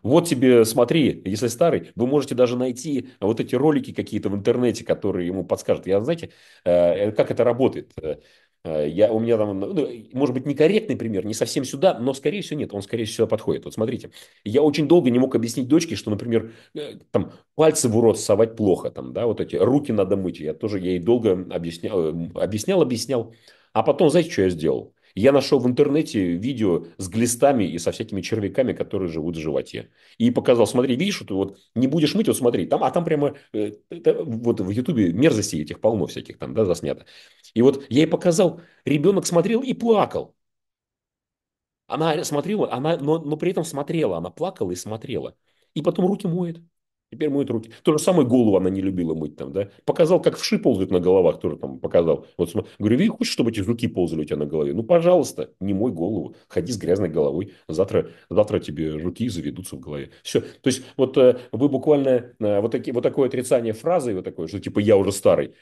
вот тебе, смотри, если старый, вы можете даже найти вот эти ролики какие-то в интернете, которые ему подскажут. Я, знаете, э, э, как это работает? Э, я, у меня там, ну, ну, может быть, некорректный пример, не совсем сюда, но, скорее всего, нет, он, скорее всего, подходит. Вот смотрите, я очень долго не мог объяснить дочке, что, например, там, пальцы в урод совать плохо, там, да, вот эти, руки надо мыть. Я тоже, я ей долго объяснял, объяснял, объяснял. А потом, знаете, что я сделал? Я нашел в интернете видео с глистами и со всякими червяками, которые живут в животе. И показал, смотри, видишь, вот, вот не будешь мыть, вот смотри, там, а там прямо э, это, вот в Ютубе мерзости этих полно всяких там, да, заснято. И вот я ей показал, ребенок смотрел и плакал. Она смотрела, она, но, но при этом смотрела, она плакала и смотрела. И потом руки моет. Теперь моют руки. То же самое голову она не любила мыть там, да. Показал, как вши ползают на головах, тоже там показал. Вот говорю, Ви, хочешь, чтобы эти жуки ползали у тебя на голове? Ну, пожалуйста, не мой голову, ходи с грязной головой. Завтра, завтра тебе жуки заведутся в голове. Все. То есть, вот э, вы буквально э, вот, такие, вот такое отрицание фразы, вот такое, что типа я уже старый.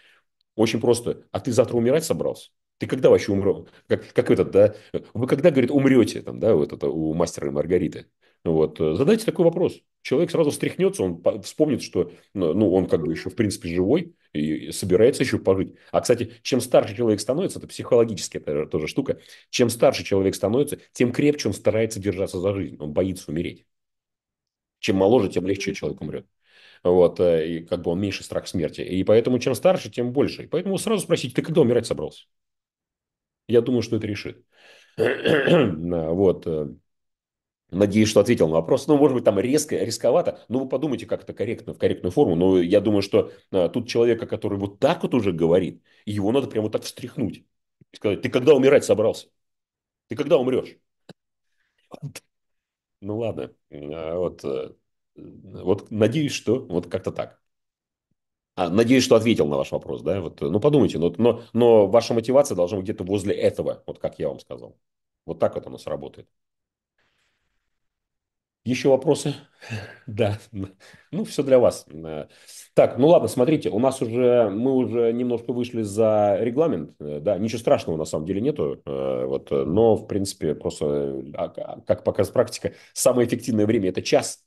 Очень просто. А ты завтра умирать собрался? Ты когда вообще умрешь? Как, как этот, да? Вы когда, говорит, умрете, там, да, вот это у мастера и Маргариты? Вот. Задайте такой вопрос. Человек сразу встряхнется, он вспомнит, что ну, ну, он как бы еще в принципе живой и собирается еще пожить. А, кстати, чем старше человек становится, это психологически это тоже штука, чем старше человек становится, тем крепче он старается держаться за жизнь, он боится умереть. Чем моложе, тем легче человек умрет. Вот, э, и как бы он меньше страх смерти. И поэтому чем старше, тем больше. И поэтому сразу спросить, ты когда умирать собрался? Я думаю, что это решит. вот. Э. Надеюсь, что ответил на вопрос. Ну, может быть, там резко, рисковато. Ну, вы подумайте как это корректно, в корректную форму. Но я думаю, что а, тут человека, который вот так вот уже говорит, его надо прямо вот так встряхнуть. И сказать, ты когда умирать собрался? Ты когда умрешь? Ну, ладно. А, вот, э, вот надеюсь, что вот как-то так. А, надеюсь, что ответил на ваш вопрос, да? Вот, ну, подумайте, но, но, но ваша мотивация должна быть где-то возле этого, вот как я вам сказал. Вот так вот оно сработает. Еще вопросы? Да. Ну, все для вас. Так, ну ладно, смотрите, у нас уже, мы уже немножко вышли за регламент, да, ничего страшного на самом деле нету, э, вот, но, в принципе, просто, а, как показывает практика, самое эффективное время – это час,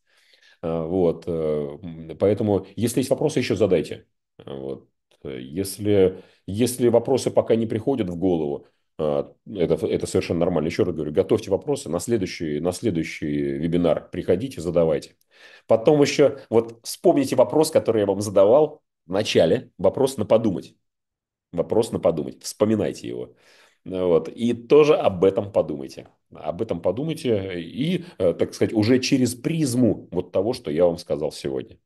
э, вот, э, поэтому, если есть вопросы, еще задайте, вот, если, если вопросы пока не приходят в голову, а, это, это совершенно нормально. Еще раз говорю, готовьте вопросы на следующий, на следующий вебинар. Приходите, задавайте. Потом еще вот вспомните вопрос, который я вам задавал в начале. Вопрос на подумать. Вопрос на подумать. Вспоминайте его. Вот. И тоже об этом подумайте. Об этом подумайте и, э, так сказать, уже через призму вот того, что я вам сказал сегодня.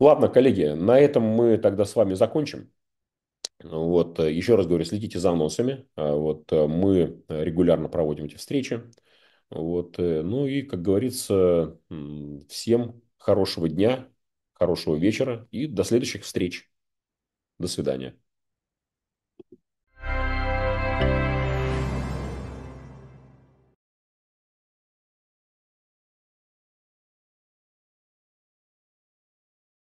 Ладно, коллеги, на этом мы тогда с вами закончим. Вот, э, еще раз говорю, следите за носами. Э, вот, э, мы регулярно проводим эти встречи. Вот, ну и, как говорится, всем хорошего дня, хорошего вечера и до следующих встреч. До свидания.